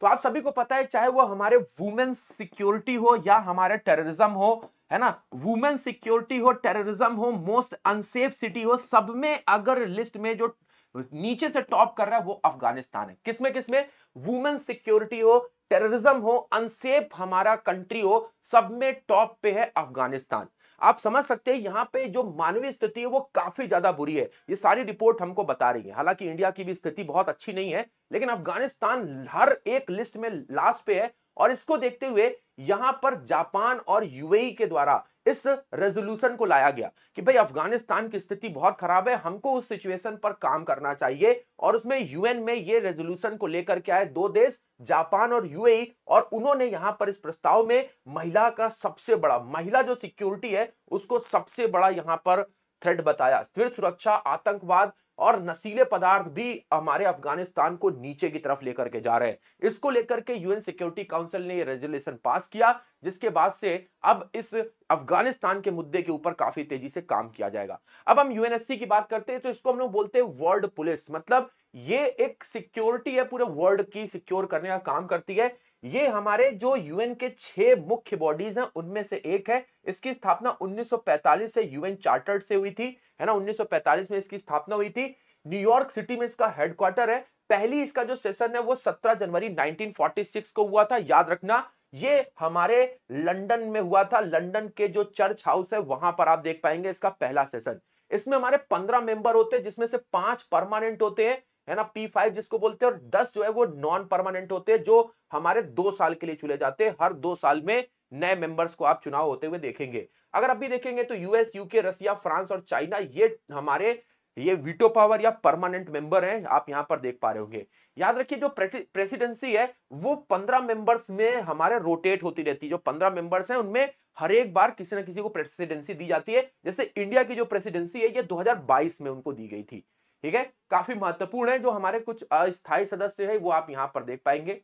तो आप सभी को पता है चाहे वो हमारे वुमेन्स सिक्योरिटी हो या हमारे टेररिज्म हो है ना वुमेन सिक्योरिटी हो टेररिज्म हो मोस्ट अनसेफ सिटी हो सब में अगर लिस्ट में जो नीचे से टॉप कर रहा है वो अफगानिस्तान है किसमें किसमें वुमेन सिक्योरिटी हो टेररिज्म हो अनसेफ हमारा कंट्री हो सब में टॉप पे है अफगानिस्तान आप समझ सकते हैं यहाँ पे जो मानवीय स्थिति है वो काफी ज्यादा बुरी है ये सारी रिपोर्ट हमको बता रही है हालांकि इंडिया की भी स्थिति बहुत अच्छी नहीं है लेकिन अफगानिस्तान हर एक लिस्ट में लास्ट पे है और इसको देखते हुए यहां पर जापान और यूएई के द्वारा इस रेजोल्यूशन को लाया गया कि भाई अफगानिस्तान की स्थिति बहुत खराब है हमको उस सिचुएशन पर काम करना चाहिए और उसमें यूएन में ये रेजोल्यूशन को लेकर के आए दो देश जापान और यूएई और उन्होंने यहां पर इस प्रस्ताव में महिला का सबसे बड़ा महिला जो सिक्योरिटी है उसको सबसे बड़ा यहां पर थ्रेड बताया फिर सुरक्षा आतंकवाद और नशीले पदार्थ भी हमारे अफगानिस्तान को नीचे की तरफ लेकर के जा रहे हैं इसको लेकर के यूएन सिक्योरिटी काउंसिल ने ये रेजोल्यूशन पास किया जिसके बाद से अब इस अफगानिस्तान के मुद्दे के ऊपर काफी तेजी से काम किया जाएगा अब हम यूएनएससी की बात करते हैं तो इसको हम लोग बोलते हैं वर्ल्ड पुलिस मतलब ये एक सिक्योरिटी है पूरे वर्ल्ड की सिक्योर करने का काम करती है ये हमारे जो यूएन के छह मुख्य बॉडीज हैं उनमें से एक है इसकी स्थापना 1945 से यूएन चार्टर्ड से हुई थी है ना 1945 में इसकी स्थापना हुई थी न्यूयॉर्क सिटी में इसका हेडक्वार्टर है पहली इसका जो सेशन है वो 17 जनवरी 1946 को हुआ था याद रखना ये हमारे लंदन में हुआ था लंदन के जो चर्च हाउस है वहां पर आप देख पाएंगे इसका पहला सेशन इसमें हमारे पंद्रह मेंबर होते हैं जिसमें से पांच परमानेंट होते हैं है ना पी फाइव जिसको बोलते हैं और दस जो है वो नॉन परमानेंट होते हैं जो हमारे दो साल के लिए चुने जाते हैं हर दो साल में नए मेंबर्स को आप चुनाव होते हुए देखेंगे अगर अभी देखेंगे तो यूएस यूके रसिया फ्रांस और चाइना ये हमारे ये वीटो पावर या परमानेंट मेंबर हैं आप यहाँ पर देख पा रहे होंगे याद रखिए जो प्रेसिडेंसी है वो पंद्रह मेंबर्स में हमारे रोटेट होती रहती है जो पंद्रह मेंबर्स हैं उनमें हर एक बार किसी ना किसी को प्रेसिडेंसी दी जाती है जैसे इंडिया की जो प्रेसिडेंसी है ये 2022 में उनको दी गई थी ठीक है काफी महत्वपूर्ण है जो हमारे कुछ अस्थायी सदस्य है वो आप यहाँ पर देख पाएंगे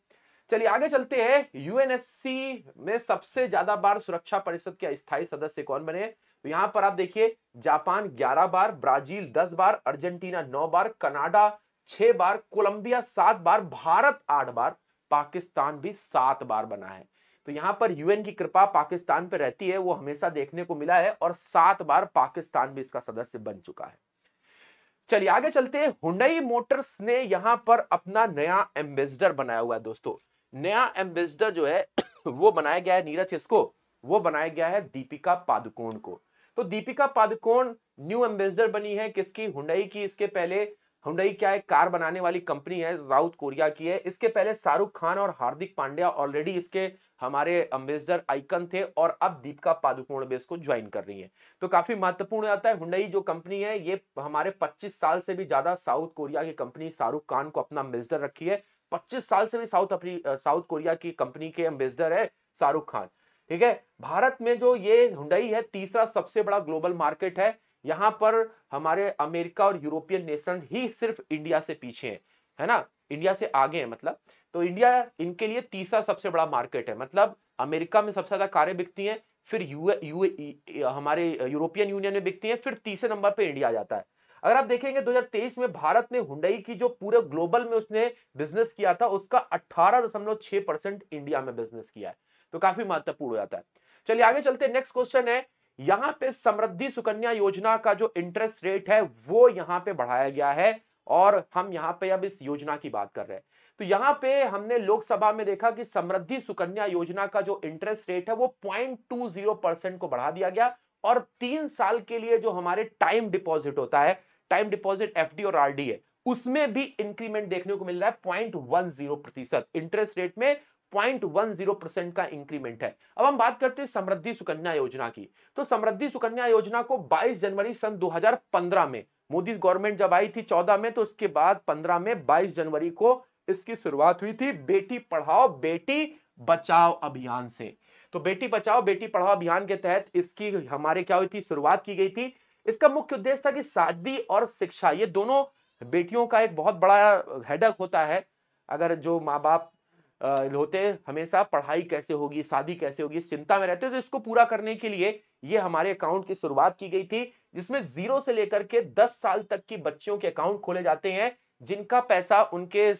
चलिए आगे चलते हैं यूएनएससी में सबसे ज्यादा बार सुरक्षा परिषद के अस्थायी सदस्य कौन बने तो यहां पर आप देखिए जापान 11 बार ब्राजील 10 बार अर्जेंटीना 9 बार कनाडा 6 बार कोलंबिया 7 बार भारत 8 बार पाकिस्तान भी 7 बार बना है तो यहां पर यूएन की कृपा पाकिस्तान पर रहती है वो हमेशा देखने को मिला है और सात बार पाकिस्तान भी इसका सदस्य बन चुका है चलिए आगे चलते हैं हुडई मोटर्स ने यहां पर अपना नया एम्बेसडर बनाया हुआ है दोस्तों नया एम्बेसडर जो है <coughs> वो बनाया गया है नीरज इसको वो बनाया गया है दीपिका पादुकोण को तो दीपिका पादुकोण न्यू एम्बेसडर बनी है किसकी हुडई की इसके पहले हुंडई क्या है कार बनाने वाली कंपनी है साउथ कोरिया की है इसके पहले शाहरुख खान और हार्दिक पांड्या ऑलरेडी इसके हमारे अम्बेसडर आइकन थे और अब दीपिका पादुकोण भी इसको ज्वाइन कर रही है तो काफी महत्वपूर्ण आता है हुंडई जो कंपनी है ये हमारे 25 साल से भी ज्यादा साउथ कोरिया की कंपनी शाहरुख खान को अपना अम्बेसडर रखी है पच्चीस साल से भी साउथ साउथ कोरिया की कंपनी के अम्बेसडर है शाहरुख खान ठीक है भारत में जो ये हुंडई है तीसरा सबसे बड़ा ग्लोबल मार्केट है यहाँ पर हमारे अमेरिका और यूरोपियन नेशन ही सिर्फ इंडिया से पीछे है है ना इंडिया से आगे है मतलब तो इंडिया इनके लिए तीसरा सबसे बड़ा मार्केट है मतलब अमेरिका में सबसे ज्यादा कारें बिकती हैं फिर यूए यूए हमारे यूरोपियन यूनियन में बिकती हैं फिर तीसरे नंबर पर इंडिया आ जाता है अगर आप देखेंगे 2023 में भारत ने हुडई की जो पूरे ग्लोबल में उसने बिजनेस किया था उसका 18.6 परसेंट इंडिया में बिजनेस किया है तो काफी महत्वपूर्ण हो जाता है चलिए आगे चलते नेक्स्ट क्वेश्चन है यहां पे समृद्धि सुकन्या योजना का जो इंटरेस्ट रेट है वो यहां पे बढ़ाया गया है और हम यहां पे अब इस योजना की बात कर रहे हैं तो यहां पे हमने लोकसभा में देखा कि समृद्धि सुकन्या योजना का जो इंटरेस्ट रेट है वो पॉइंट टू जीरो परसेंट को बढ़ा दिया गया और तीन साल के लिए जो हमारे टाइम डिपॉजिट होता है टाइम डिपॉजिट एफ और आरडी है उसमें भी इंक्रीमेंट देखने को मिल रहा है पॉइंट वन जीरो प्रतिशत इंटरेस्ट रेट में 0.10 का इंक्रीमेंट है अब हम बात करते हैं समृद्धि सुकन्या योजना की तो समृद्धि सुकन्या योजना को 22 जनवरी सन 2015 में मोदी गवर्नमेंट जब आई थी 14 में तो उसके बाद 15 में 22 जनवरी को इसकी शुरुआत हुई थी बेटी पढ़ाओ बेटी बचाओ अभियान से तो बेटी बचाओ बेटी पढ़ाओ अभियान के तहत इसकी हमारे क्या हुई थी शुरुआत की गई थी इसका मुख्य उद्देश्य था कि शादी और शिक्षा ये दोनों बेटियों का एक बहुत बड़ा हेडक होता है अगर जो माँ बाप होते हमेशा पढ़ाई कैसे होगी शादी कैसे होगी इस चिंता में रहते तो इसको पूरा करने के लिए ये हमारे अकाउंट की शुरुआत की गई थी जिसमें जीरो से लेकर के दस साल तक की बच्चियों के अकाउंट खोले जाते हैं जिनका पैसा उनके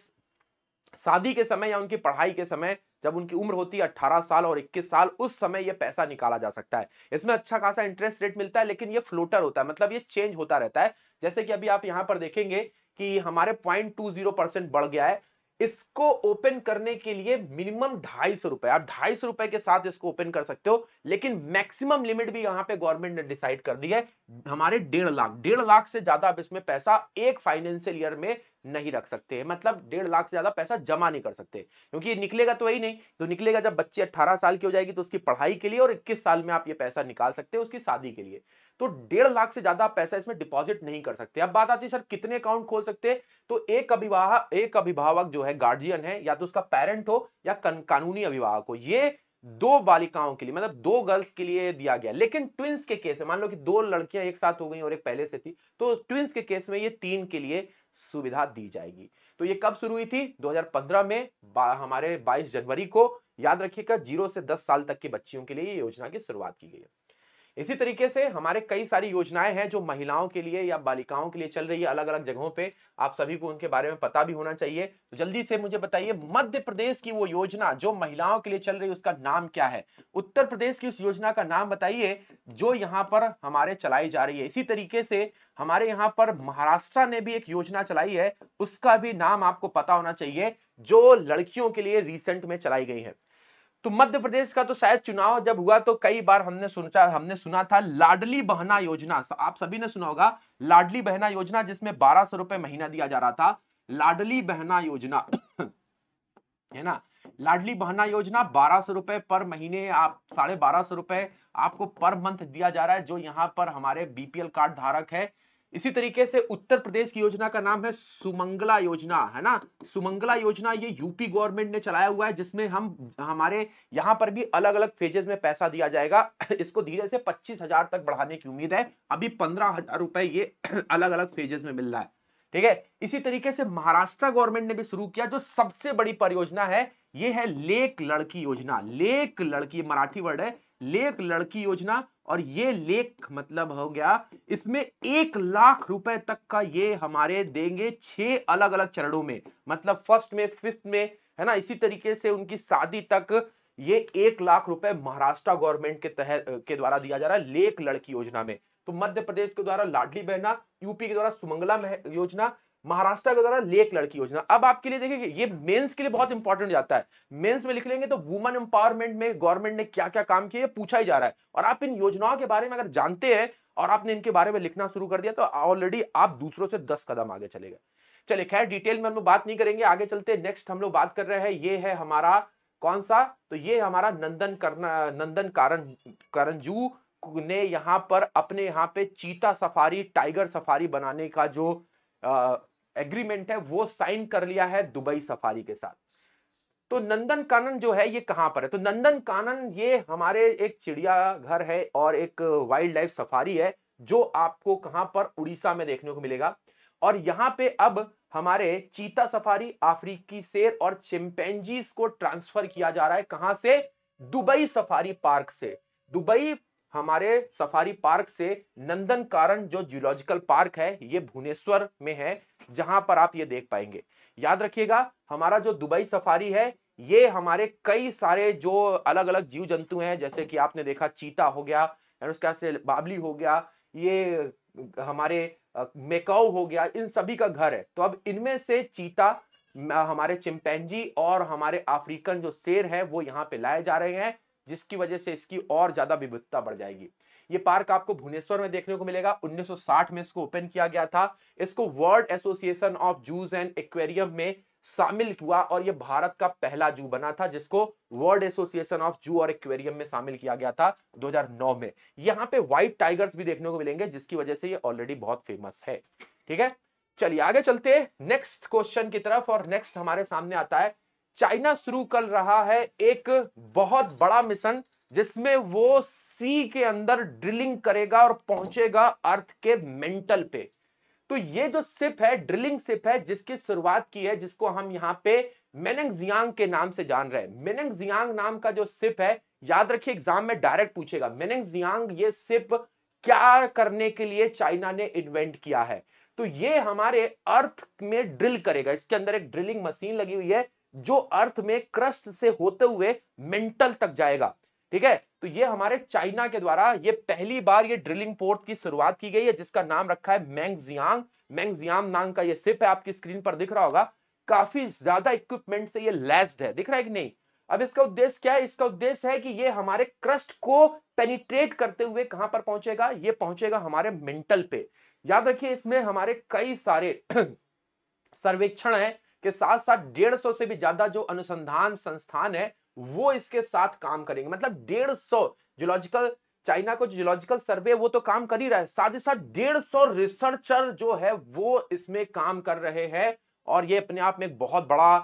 शादी के समय या उनकी पढ़ाई के समय जब उनकी उम्र होती है अट्ठारह साल और इक्कीस साल उस समय यह पैसा निकाला जा सकता है इसमें अच्छा खासा इंटरेस्ट रेट मिलता है लेकिन ये फ्लोटर होता है मतलब ये चेंज होता रहता है जैसे कि अभी आप यहाँ पर देखेंगे कि हमारे पॉइंट टू जीरो परसेंट बढ़ गया है इसको ओपन करने के लिए मिनिमम ढाई सौ रुपए आप ढाई सौ रुपए के साथ इसको ओपन कर सकते हो लेकिन मैक्सिमम लिमिट भी यहां पे गवर्नमेंट ने डिसाइड कर दी है हमारे डेढ़ लाख डेढ़ लाख से ज्यादा आप इसमें पैसा एक फाइनेंशियल ईयर में नहीं रख सकते मतलब डेढ़ लाख से ज़्यादा पैसा जमा नहीं कर सकते क्योंकि ये निकलेगा तो वही नहीं तो निकलेगा जब बच्ची अट्ठारह साल की हो जाएगी तो उसकी पढ़ाई के लिए और इक्कीस साल में आप ये पैसा निकाल सकते हैं उसकी शादी के लिए तो डेढ़ लाख से ज़्यादा पैसा इसमें डिपॉजिट नहीं कर सकते अब बात आती है सर कितने अकाउंट खोल सकते हैं तो एक अभिवाह एक अभिभावक जो है गार्जियन है या तो उसका पेरेंट हो या कानूनी अभिभावक हो ये दो बालिकाओं के लिए मतलब दो गर्ल्स के लिए दिया गया लेकिन ट्विंस के केस में मान लो कि दो लड़कियां एक साथ हो गई और एक पहले से थी तो ट्विंस के केस में ये तीन के लिए सुविधा दी जाएगी तो ये कब शुरू हुई थी 2015 में हमारे 22 जनवरी को याद रखिएगा जीरो से दस साल तक के बच्चियों के लिए ये योजना की शुरुआत की गई है इसी तरीके से हमारे कई सारी योजनाएं हैं जो महिलाओं के लिए या बालिकाओं के लिए चल रही है अलग अलग जगहों पे आप सभी को उनके बारे में पता भी होना चाहिए तो जल्दी से मुझे बताइए मध्य प्रदेश की वो योजना जो महिलाओं के लिए चल रही है उसका नाम क्या है उत्तर प्रदेश की उस योजना का नाम बताइए जो यहाँ पर हमारे चलाई जा रही है इसी तरीके से हमारे यहाँ पर महाराष्ट्र ने भी एक योजना चलाई है उसका भी नाम आपको पता होना चाहिए जो लड़कियों के लिए रिसेंट में चलाई गई है तो मध्य प्रदेश का तो शायद चुनाव जब हुआ तो कई बार हमने सुना हमने सुना था लाडली बहना योजना आप सभी ने सुना होगा लाडली बहना योजना जिसमें बारह सौ रुपए महीना दिया जा रहा था लाडली बहना योजना है ना लाडली बहना योजना बारह सौ रुपए पर महीने आप साढ़े बारह सौ रुपए आपको पर मंथ दिया जा रहा है जो यहाँ पर हमारे बीपीएल कार्ड धारक है इसी तरीके से उत्तर प्रदेश की योजना का नाम है सुमंगला योजना है ना सुमंगला योजना ये यूपी गवर्नमेंट ने चलाया हुआ है जिसमें हम हमारे यहाँ पर भी अलग अलग फेजेस में पैसा दिया जाएगा <coughs> इसको धीरे से पच्चीस हजार तक बढ़ाने की उम्मीद है अभी पंद्रह हजार रुपए ये अलग अलग फेजेस में मिल रहा है ठीक है इसी तरीके से महाराष्ट्र गवर्नमेंट ने भी शुरू किया जो सबसे बड़ी परियोजना है ये है लेक लड़की योजना लेक लड़की मराठी वर्ड है लेक लड़की योजना और ये लेख मतलब हो गया इसमें एक लाख रुपए तक का ये हमारे देंगे छह अलग अलग चरणों में मतलब फर्स्ट में फिफ्थ में है ना इसी तरीके से उनकी शादी तक ये एक लाख रुपए महाराष्ट्र गवर्नमेंट के तहत के द्वारा दिया जा रहा है लेख लड़की योजना में तो मध्य प्रदेश के द्वारा लाडली बहना यूपी के द्वारा सुमंगला योजना महाराष्ट्र के द्वारा लेक लड़की योजना अब आपके लिए देखिए ये मेंस के लिए बहुत इंपॉर्टेंट जाता है मेंस में लिख लेंगे तो वुमन एम्पावरमेंट में गवर्नमेंट ने क्या क्या काम किया पूछा ही जा रहा है और आप इन योजनाओं के बारे में अगर जानते हैं और आपने इनके बारे में लिखना शुरू कर दिया तो ऑलरेडी आप दूसरों से दस कदम आगे चले गए चले खैर डिटेल में हम लोग बात नहीं करेंगे आगे चलते नेक्स्ट हम लोग बात कर रहे हैं ये है हमारा कौन सा तो ये हमारा नंदन करना नंदन कारण करंजू ने यहाँ पर अपने यहाँ पे चीता सफारी टाइगर सफारी बनाने का जो एग्रीमेंट है वो साइन कर लिया है दुबई सफारी के साथ तो नंदन कानन जो है ये कहां पर है तो नंदन कानन ये हमारे एक चिड़ियाघर है और एक वाइल्ड लाइफ सफारी है जो आपको कहां पर उड़ीसा में देखने को मिलेगा और यहां पे अब हमारे चीता सफारी अफ्रीकी शेर और चिंपेंजीज को ट्रांसफर किया जा रहा है कहां से दुबई सफारी पार्क से दुबई हमारे सफारी पार्क से नंदन कारण जो जूलॉजिकल पार्क है ये भुवनेश्वर में है जहां पर आप ये देख पाएंगे याद रखिएगा हमारा जो दुबई सफारी है ये हमारे कई सारे जो अलग अलग जीव जंतु हैं जैसे कि आपने देखा चीता हो गया उसके बाद से बाबली हो गया ये हमारे मेकाउ हो गया इन सभी का घर है तो अब इनमें से चीता हमारे चिंपैंजी और हमारे अफ्रीकन जो शेर है वो यहाँ पे लाए जा रहे हैं जिसकी वजह से इसकी और ज्यादा विविधता बढ़ जाएगी ये पार्क आपको भुवनेश्वर में देखने को मिलेगा 1960 में इसको ओपन किया गया था इसको world association of zoos and aquarium में शामिल हुआ और यह भारत का पहला जू बना था जिसको वर्ल्ड एसोसिएशन ऑफ जू और एक्वेरियम में शामिल किया गया था 2009 में यहाँ पे व्हाइट टाइगर्स भी देखने को मिलेंगे जिसकी वजह से ये ऑलरेडी बहुत फेमस है ठीक है चलिए आगे चलते हैं नेक्स्ट क्वेश्चन की तरफ और नेक्स्ट हमारे सामने आता है चाइना शुरू कर रहा है एक बहुत बड़ा मिशन जिसमें वो सी के अंदर ड्रिलिंग करेगा और पहुंचेगा अर्थ के मेंटल पे तो ये जो सिप है ड्रिलिंग सिप है जिसकी शुरुआत की है जिसको हम यहाँ पे मेनंग जियांग के नाम से जान रहे हैं मेनंग जियांग नाम का जो सिप है याद रखिए एग्जाम में डायरेक्ट पूछेगा मेनंग जियांग ये सिप क्या करने के लिए चाइना ने इन्वेंट किया है तो ये हमारे अर्थ में ड्रिल करेगा इसके अंदर एक ड्रिलिंग मशीन लगी हुई है जो अर्थ में क्रस्ट से होते हुए मेंटल तक जाएगा ठीक है तो ये हमारे चाइना के द्वारा ये पहली बार ये ड्रिलिंग पोर्ट की शुरुआत की गई है जिसका नाम रखा है मैंगजियांग मैंगजियांग नाम का ये सिप है आपकी स्क्रीन पर दिख रहा होगा काफी ज्यादा इक्विपमेंट से ये लैस्ड है दिख रहा है कि नहीं अब इसका उद्देश्य क्या है इसका उद्देश्य है कि ये हमारे क्रस्ट को पेनिट्रेट करते हुए कहां पर पहुंचेगा ये पहुंचेगा हमारे मेंटल पे याद रखिए इसमें हमारे कई सारे <clears throat> सर्वेक्षण हैं के साथ साथ डेढ़ सौ से भी ज्यादा जो अनुसंधान संस्थान है वो इसके साथ काम करेंगे मतलब डेढ़ सौ जोलॉजिकल चाइना को जोलॉजिकल सर्वे वो तो काम कर ही रहा है साथ ही साथ डेढ़ सौ रिसर्चर जो है वो इसमें काम कर रहे हैं और ये अपने आप में एक बहुत बड़ा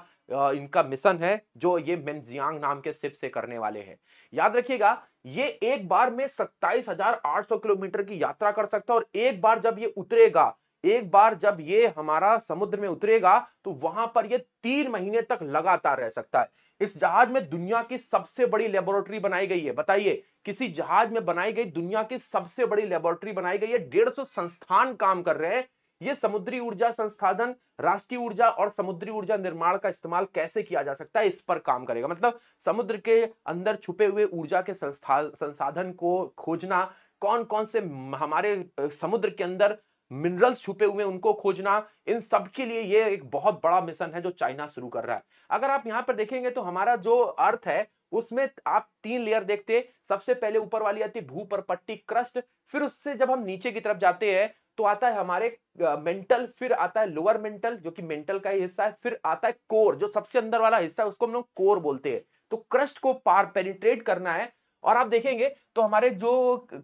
इनका मिशन है जो ये मेनजियांग नाम के सिप से करने वाले हैं याद रखिएगा ये एक बार में सत्ताईस हजार आठ सौ किलोमीटर की यात्रा कर सकता है और एक बार जब ये उतरेगा एक बार जब ये हमारा समुद्र में उतरेगा तो वहां पर ये तीन महीने तक लगातार रह सकता है इस जहाज में दुनिया की सबसे बड़ी लेबोरेटरी बनाई गई है बताइए किसी जहाज में बनाई गई दुनिया की सबसे बड़ी लेबोरेटरी बनाई गई है डेढ़ सौ संस्थान काम कर रहे हैं ये समुद्री ऊर्जा संसाधन राष्ट्रीय ऊर्जा और समुद्री ऊर्जा निर्माण का इस्तेमाल कैसे किया जा सकता है इस पर काम करेगा मतलब समुद्र के अंदर छुपे हुए ऊर्जा के संस्था संसाधन को खोजना कौन कौन से हमारे समुद्र के अंदर मिनरल्स छुपे हुए उनको खोजना इन सब के लिए ये एक बहुत बड़ा मिशन है जो चाइना शुरू कर रहा है अगर आप यहाँ पर देखेंगे तो हमारा जो अर्थ है उसमें आप तीन लेयर देखते सबसे पहले ऊपर वाली आती भू पर पट्टी क्रस्ट फिर उससे जब हम नीचे की तरफ जाते हैं तो आता है हमारे मेंटल फिर आता है लोअर मेंटल जो कि मेंटल का ही हिस्सा है फिर आता है कोर जो सबसे अंदर वाला हिस्सा है उसको हम लोग कोर बोलते हैं तो क्रस्ट को पार पेनिट्रेट करना है और आप देखेंगे तो हमारे जो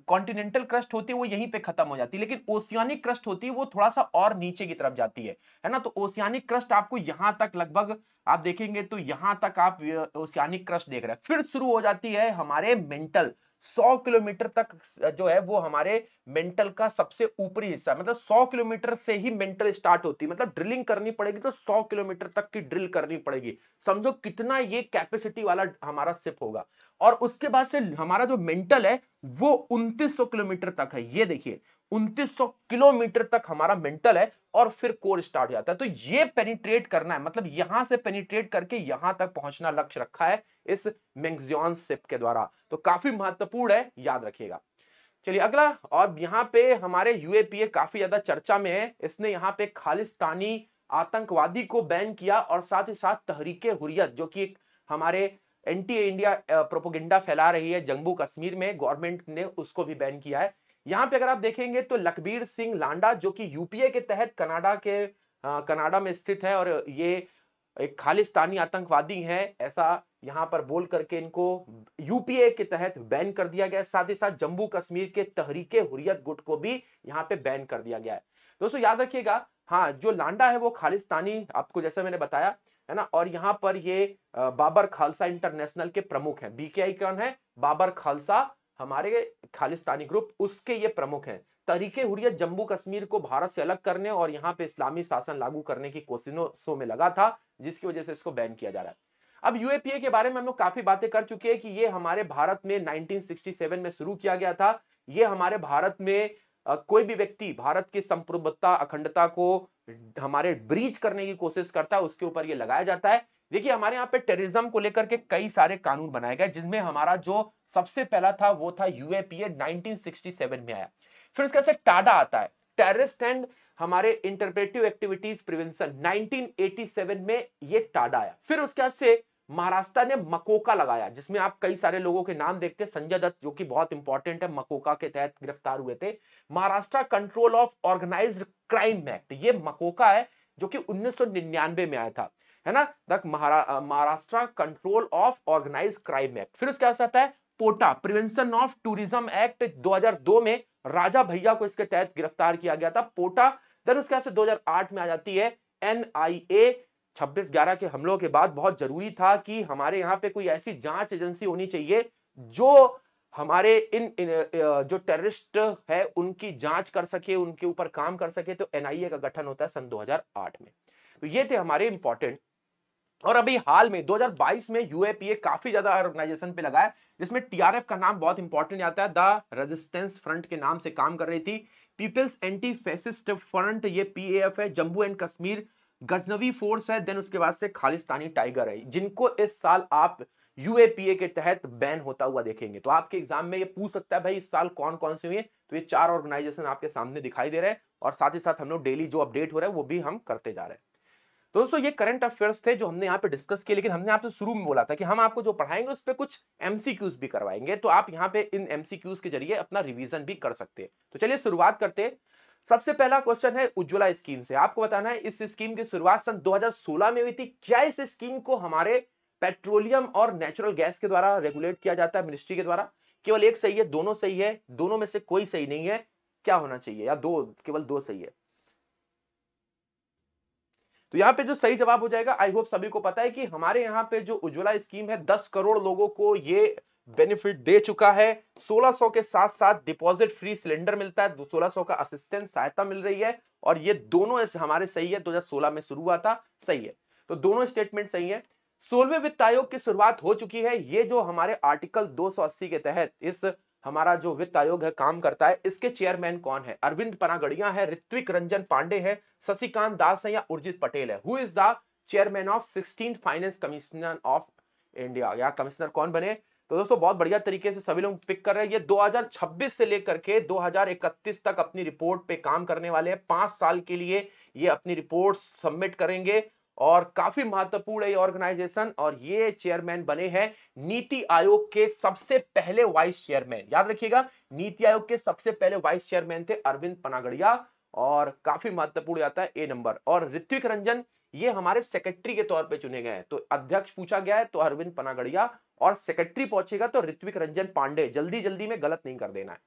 कॉन्टिनेंटल क्रस्ट होती है वो यहीं पे खत्म हो जाती है लेकिन ओसियानिक क्रस्ट होती है वो थोड़ा सा और नीचे की तरफ जाती है है ना तो ओसियानिक क्रस्ट आपको यहां तक लगभग आप देखेंगे तो यहां तक आप ओसियानिक क्रस्ट देख रहे हैं फिर शुरू हो जाती है हमारे मेंटल सौ किलोमीटर तक जो है वो हमारे मेंटल का सबसे ऊपरी हिस्सा मतलब 100 किलोमीटर से ही मेंटल स्टार्ट होती है मतलब ड्रिलिंग करनी पड़ेगी तो 100 किलोमीटर तक की ड्रिल करनी पड़ेगी समझो कितना ये कैपेसिटी वाला हमारा सिप होगा और उसके बाद से हमारा जो मेंटल है वो 2900 किलोमीटर तक है ये देखिए 2900 किलोमीटर तक हमारा मेंटल है और फिर कोर स्टार्ट हो जाता है तो ये पेनिट्रेट करना है मतलब यहां से पेनिट्रेट करके यहां तक पहुंचना लक्ष्य रखा है इस मेंगजियन सिप के द्वारा तो काफी महत्वपूर्ण है याद रखिएगा चलिए अगला और यहाँ पे हमारे यूएपीए काफी ज्यादा चर्चा में है इसने यहाँ पे खालिस्तानी आतंकवादी को बैन किया और साथ ही साथ तहरीक हुरियत जो कि हमारे एंटी इंडिया प्रोपोगेंडा फैला रही है जम्मू कश्मीर में गवर्नमेंट ने उसको भी बैन किया है यहाँ पे अगर आप देखेंगे तो लखबीर सिंह लांडा जो कि यूपीए के तहत कनाडा के कनाडा में स्थित है और ये एक खालिस्तानी आतंकवादी है ऐसा यहां पर बोल करके इनको यूपीए के तहत बैन कर दिया गया है साथ ही साथ जम्मू कश्मीर के तहरीके हुरियत गुट को भी यहाँ पे बैन कर दिया गया है दोस्तों याद रखिएगा हाँ जो लांडा है वो खालिस्तानी आपको जैसा मैंने बताया है ना और यहाँ पर ये बाबर खालसा इंटरनेशनल के प्रमुख हैं बीकेआई कौन है बाबर खालसा हमारे खालिस्तानी ग्रुप उसके ये प्रमुख हैं तरीके हुरियत जम्मू कश्मीर को भारत से अलग करने और यहाँ पे इस्लामी शासन लागू करने की कोशिशों में लगा था जिसकी वजह से इसको बैन किया जा रहा है अब यूएपीए के बारे में हम लोग काफी बातें कर चुके हैं कि ये हमारे भारत में 1967 में शुरू किया गया था ये हमारे भारत में कोई भी व्यक्ति भारत की संप्रभुता अखंडता को हमारे ब्रीच करने की कोशिश करता है उसके ऊपर ये लगाया जाता है देखिए हमारे यहाँ पे टेररिज्म को लेकर के कई सारे कानून बनाए गए जिसमें हमारा जो सबसे पहला था वो था यूएपीए 1967 में आया फिर उसके टाडा आता है टेररिस्ट एंड हमारे इंटरप्रेटिव एक्टिविटीज प्रिवेंशन 1987 में ये टाडा आया फिर उसके बाद से महाराष्ट्र ने मकोका लगाया जिसमें आप कई सारे लोगों के नाम देखते हैं संजय दत्त जो कि बहुत इंपॉर्टेंट है मकोका के तहत गिरफ्तार हुए थे Maharashtra control of organised crime act ये मकोका है जो कि 1999 में आया था है ना Maharashtra control of organise crime act फिर उसके बाद आता है POTA prevention of tourism act 2002 में राजा भैया को इसके तहत गिरफ्तार किया गया था पोटा देन उसके बाद 2008 में आ जाती है एनआईए 26 ग्यारह के हमलों के बाद बहुत जरूरी था कि हमारे यहाँ पे कोई ऐसी जांच एजेंसी होनी चाहिए जो हमारे इन, इन जो टेररिस्ट है उनकी जांच कर सके उनके ऊपर काम कर सके तो एनआईए का गठन होता है सन 2008 में तो ये थे हमारे इंपॉर्टेंट और अभी हाल में 2022 में यूएपीए काफी ज्यादा ऑर्गेनाइजेशन पे लगाया जिसमें टीआरएफ का नाम बहुत इंपॉर्टेंट आता है द रेजिस्टेंस फ्रंट के नाम से काम कर रही थी पीपल्स एंटी फेसिस्ट फ्रंट ये पीएएफ है जम्मू एंड कश्मीर गजनवी फोर्स है देन उसके बाद से खालिस्तानी टाइगर है जिनको इस साल आप यूएपीए के तहत बैन होता हुआ देखेंगे तो आपके एग्जाम में ये पूछ सकता है भाई इस साल कौन कौन से हुए तो ये चार ऑर्गेनाइजेशन आपके सामने दिखाई दे रहे हैं और साथ ही साथ हम लोग डेली जो अपडेट हो रहा है वो भी हम करते जा रहे हैं तो दोस्तों ये करंट अफेयर्स थे जो हमने यहाँ पे डिस्कस किए लेकिन हमने आपसे शुरू में बोला था कि हम आपको जो पढ़ाएंगे उस पर कुछ एमसीक्यूज भी करवाएंगे तो आप यहाँ पे इन एमसीक्यूज के जरिए अपना रिवीजन भी कर सकते हैं तो चलिए शुरुआत करते सबसे पहला क्वेश्चन है उज्ज्वला स्कीम से आपको बताना है इस स्कीम की शुरुआत सन दो में हुई थी क्या इस स्कीम को हमारे पेट्रोलियम और नेचुरल गैस के द्वारा रेगुलेट किया जाता है मिनिस्ट्री के द्वारा केवल एक सही है दोनों सही है दोनों में से कोई सही नहीं है क्या होना चाहिए या दो केवल दो सही है तो यहाँ पे जो सही जवाब हो जाएगा आई होप सभी को पता है कि हमारे यहाँ पे जो उज्ज्वला स्कीम है दस करोड़ लोगों को ये बेनिफिट दे चुका है 1600 के साथ साथ डिपॉजिट फ्री सिलेंडर मिलता है 1600 का असिस्टेंस सहायता मिल रही है और ये दोनों हमारे सही है 2016 में शुरू हुआ था सही है तो दोनों स्टेटमेंट सही है सोलवे वित्त आयोग की शुरुआत हो चुकी है ये जो हमारे आर्टिकल 280 के तहत इस हमारा जो वित्त आयोग है काम करता है इसके चेयरमैन कौन है अरविंद पनागड़िया है ऋत्विक रंजन पांडे है शशिकांत दास है या उर्जित पटेल है who is the chairman of sixteen finance commissioner of India या कमिश्नर कौन बने तो दोस्तों बहुत बढ़िया तरीके से सभी लोग पिक कर रहे हैं ये 2026 से लेकर के 2031 तक अपनी रिपोर्ट पे काम करने वाले हैं पांच साल के लिए ये अपनी रिपोर्ट सबमिट करेंगे और काफी महत्वपूर्ण है ऑर्गेनाइजेशन और ये चेयरमैन बने हैं नीति आयोग के सबसे पहले वाइस चेयरमैन याद रखिएगा नीति आयोग के सबसे पहले वाइस चेयरमैन थे अरविंद पनागड़िया और काफी महत्वपूर्ण आता है ए नंबर और ऋत्विक रंजन ये हमारे सेक्रेटरी के तौर पे चुने गए हैं तो अध्यक्ष पूछा गया है तो अरविंद पनागड़िया और सेक्रेटरी पहुंचेगा तो ऋत्विक रंजन पांडे जल्दी जल्दी में गलत नहीं कर देना है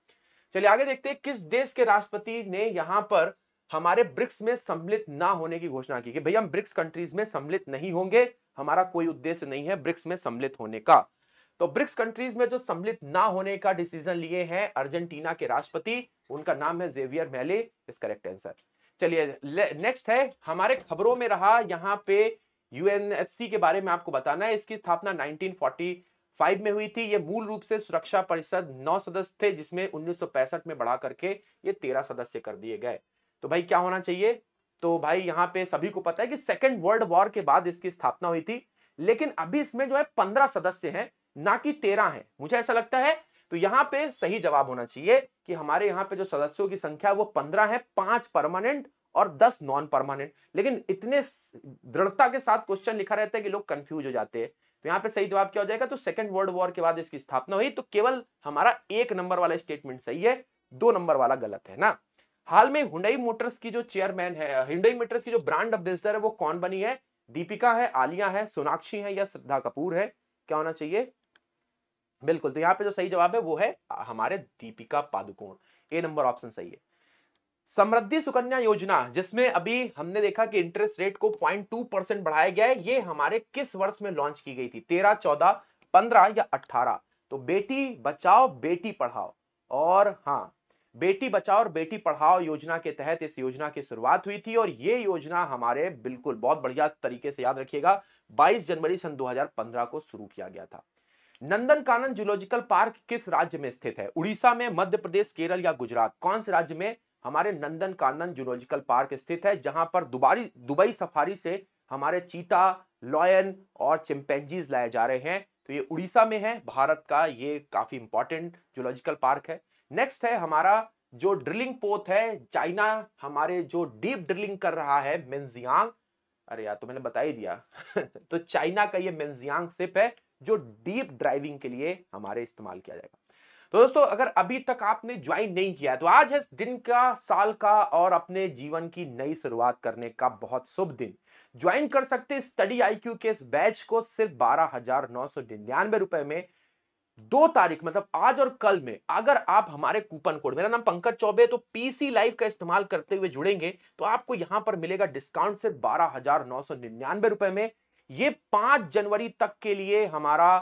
चलिए आगे देखते हैं किस देश के राष्ट्रपति ने यहाँ पर हमारे ब्रिक्स में सम्मिलित ना होने की घोषणा की कि भैया हम ब्रिक्स कंट्रीज में सम्मिलित नहीं होंगे हमारा कोई उद्देश्य नहीं है ब्रिक्स में सम्मिलित होने का तो ब्रिक्स कंट्रीज में जो सम्मिलित ना होने का डिसीजन लिए हैं अर्जेंटीना के राष्ट्रपति उनका नाम है जेवियर मेले इस करेक्ट आंसर चलिए नेक्स्ट है हमारे खबरों में रहा यहाँ पे यूएनएससी के बारे में आपको बताना है इसकी स्थापना 1945 में हुई थी ये मूल रूप से सुरक्षा परिषद नौ सदस्य थे जिसमें उन्नीस में बढ़ा करके ये तेरह सदस्य कर दिए गए तो भाई क्या होना चाहिए तो भाई यहाँ पे सभी को पता है कि सेकेंड वर्ल्ड वॉर के बाद इसकी स्थापना हुई थी लेकिन अभी इसमें जो है पंद्रह सदस्य हैं ना कि तेरह हैं मुझे ऐसा लगता है तो यहाँ पे सही जवाब होना चाहिए कि हमारे यहाँ पे जो सदस्यों की संख्या वो पंद्रह है पांच परमानेंट और दस नॉन परमानेंट लेकिन इतने दृढ़ता के साथ क्वेश्चन लिखा रहता है कि लोग कंफ्यूज हो जाते हैं तो यहाँ पे सही जवाब क्या हो जाएगा तो सेकंड वर्ल्ड वॉर के बाद इसकी स्थापना हुई तो केवल हमारा एक नंबर वाला स्टेटमेंट सही है दो नंबर वाला गलत है ना हाल में हुडई मोटर्स की जो चेयरमैन है हिंडई मोटर्स की जो ब्रांड एम्बेसडर है वो कौन बनी है दीपिका है आलिया है सोनाक्षी है या श्रद्धा कपूर है क्या होना चाहिए बिल्कुल तो यहाँ पे जो सही जवाब है वो है हमारे Deepika Padukone A number option सही है समृद्धि सुकन्या योजना जिसमें अभी हमने देखा कि इंटरेस्ट रेट को 0.2 परसेंट बढ़ाया गया है ये हमारे किस वर्ष में लॉन्च की गई थी तेरह चौदह पंद्रह या अठारह तो बेटी बचाओ बेटी पढ़ाओ और हाँ बेटी बचाओ और बेटी पढ़ाओ योजना के तहत इस योजना की शुरुआत हुई थी और ये योजना हमारे बिल्कुल बहुत बढ़िया तरीके से याद रखिएगा 22 जनवरी सन 2015 को शुरू किया गया था नंदन कानन जूलॉजिकल पार्क किस राज्य में स्थित है उड़ीसा में मध्य प्रदेश केरल या गुजरात कौन से राज्य में हमारे नंदन कानन जूलॉजिकल पार्क स्थित है जहां पर दुबारी दुबई सफारी से हमारे चीता लॉयन और चिंपेंजीज लाए जा रहे हैं तो ये उड़ीसा में है भारत का ये काफी इंपॉर्टेंट जूलॉजिकल पार्क है नेक्स्ट है हमारा जो ड्रिलिंग पोत है चाइना हमारे जो डीप ड्रिलिंग कर रहा है मेन्जियांग अरे यार तो मैंने बता ही दिया <laughs> तो चाइना का ये मेन्जियांग सिप है जो डीप ड्राइविंग के लिए हमारे इस्तेमाल किया जाएगा तो दोस्तों अगर अभी तक आपने ज्वाइन नहीं किया है तो आज है दिन का साल का और अपने जीवन की नई शुरुआत करने का बहुत शुभ दिन ज्वाइन कर सकते स्टडी आईक्यू के इस बैच को सिर्फ बारह हजार नौ सौ निन्यानवे रुपए में दो तारीख मतलब आज और कल में अगर आप हमारे कूपन कोड मेरा नाम पंकज चौबे तो पीसी लाइफ का इस्तेमाल करते हुए जुड़ेंगे तो आपको यहां पर मिलेगा डिस्काउंट सिर्फ बारह हजार नौ सौ निन्यानवे रुपए में ये पांच जनवरी तक के लिए हमारा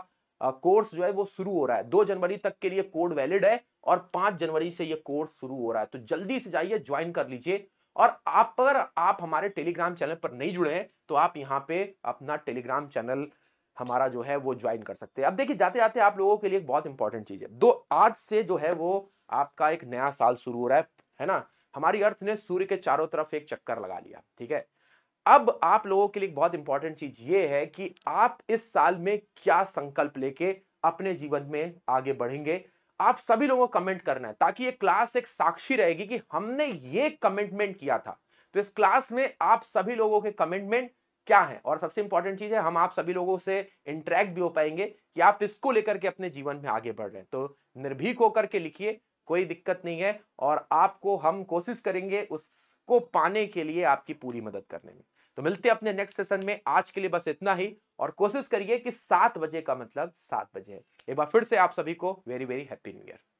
कोर्स जो है वो शुरू हो रहा है दो जनवरी तक के लिए कोड वैलिड है और पांच जनवरी से ये कोर्स शुरू हो रहा है तो जल्दी से जाइए ज्वाइन कर लीजिए और आप अगर आप हमारे टेलीग्राम चैनल पर नहीं जुड़े हैं तो आप यहाँ पे अपना टेलीग्राम चैनल हमारा जो है वो ज्वाइन कर सकते हैं अब देखिए जाते जाते आप लोगों के लिए एक बहुत इंपॉर्टेंट चीज़ है दो आज से जो है वो आपका एक नया साल शुरू हो रहा है है ना हमारी अर्थ ने सूर्य के चारों तरफ एक चक्कर लगा लिया ठीक है अब आप लोगों के लिए बहुत इंपॉर्टेंट चीज ये है कि आप इस साल में क्या संकल्प लेके अपने जीवन में आगे बढ़ेंगे आप सभी लोगों को कमेंट करना है ताकि ये क्लास एक साक्षी रहेगी कि हमने ये कमिटमेंट किया था तो इस क्लास में आप सभी लोगों के कमिटमेंट क्या है और सबसे इंपॉर्टेंट चीज है हम आप सभी लोगों से इंटरेक्ट भी हो पाएंगे कि आप इसको लेकर के अपने जीवन में आगे बढ़ रहे हैं तो निर्भीक होकर के लिखिए कोई दिक्कत नहीं है और आपको हम कोशिश करेंगे उसको पाने के लिए आपकी पूरी मदद करने में तो मिलते हैं अपने नेक्स्ट सेशन में आज के लिए बस इतना ही और कोशिश करिए कि सात बजे का मतलब सात बजे है एक बार फिर से आप सभी को very very happy new year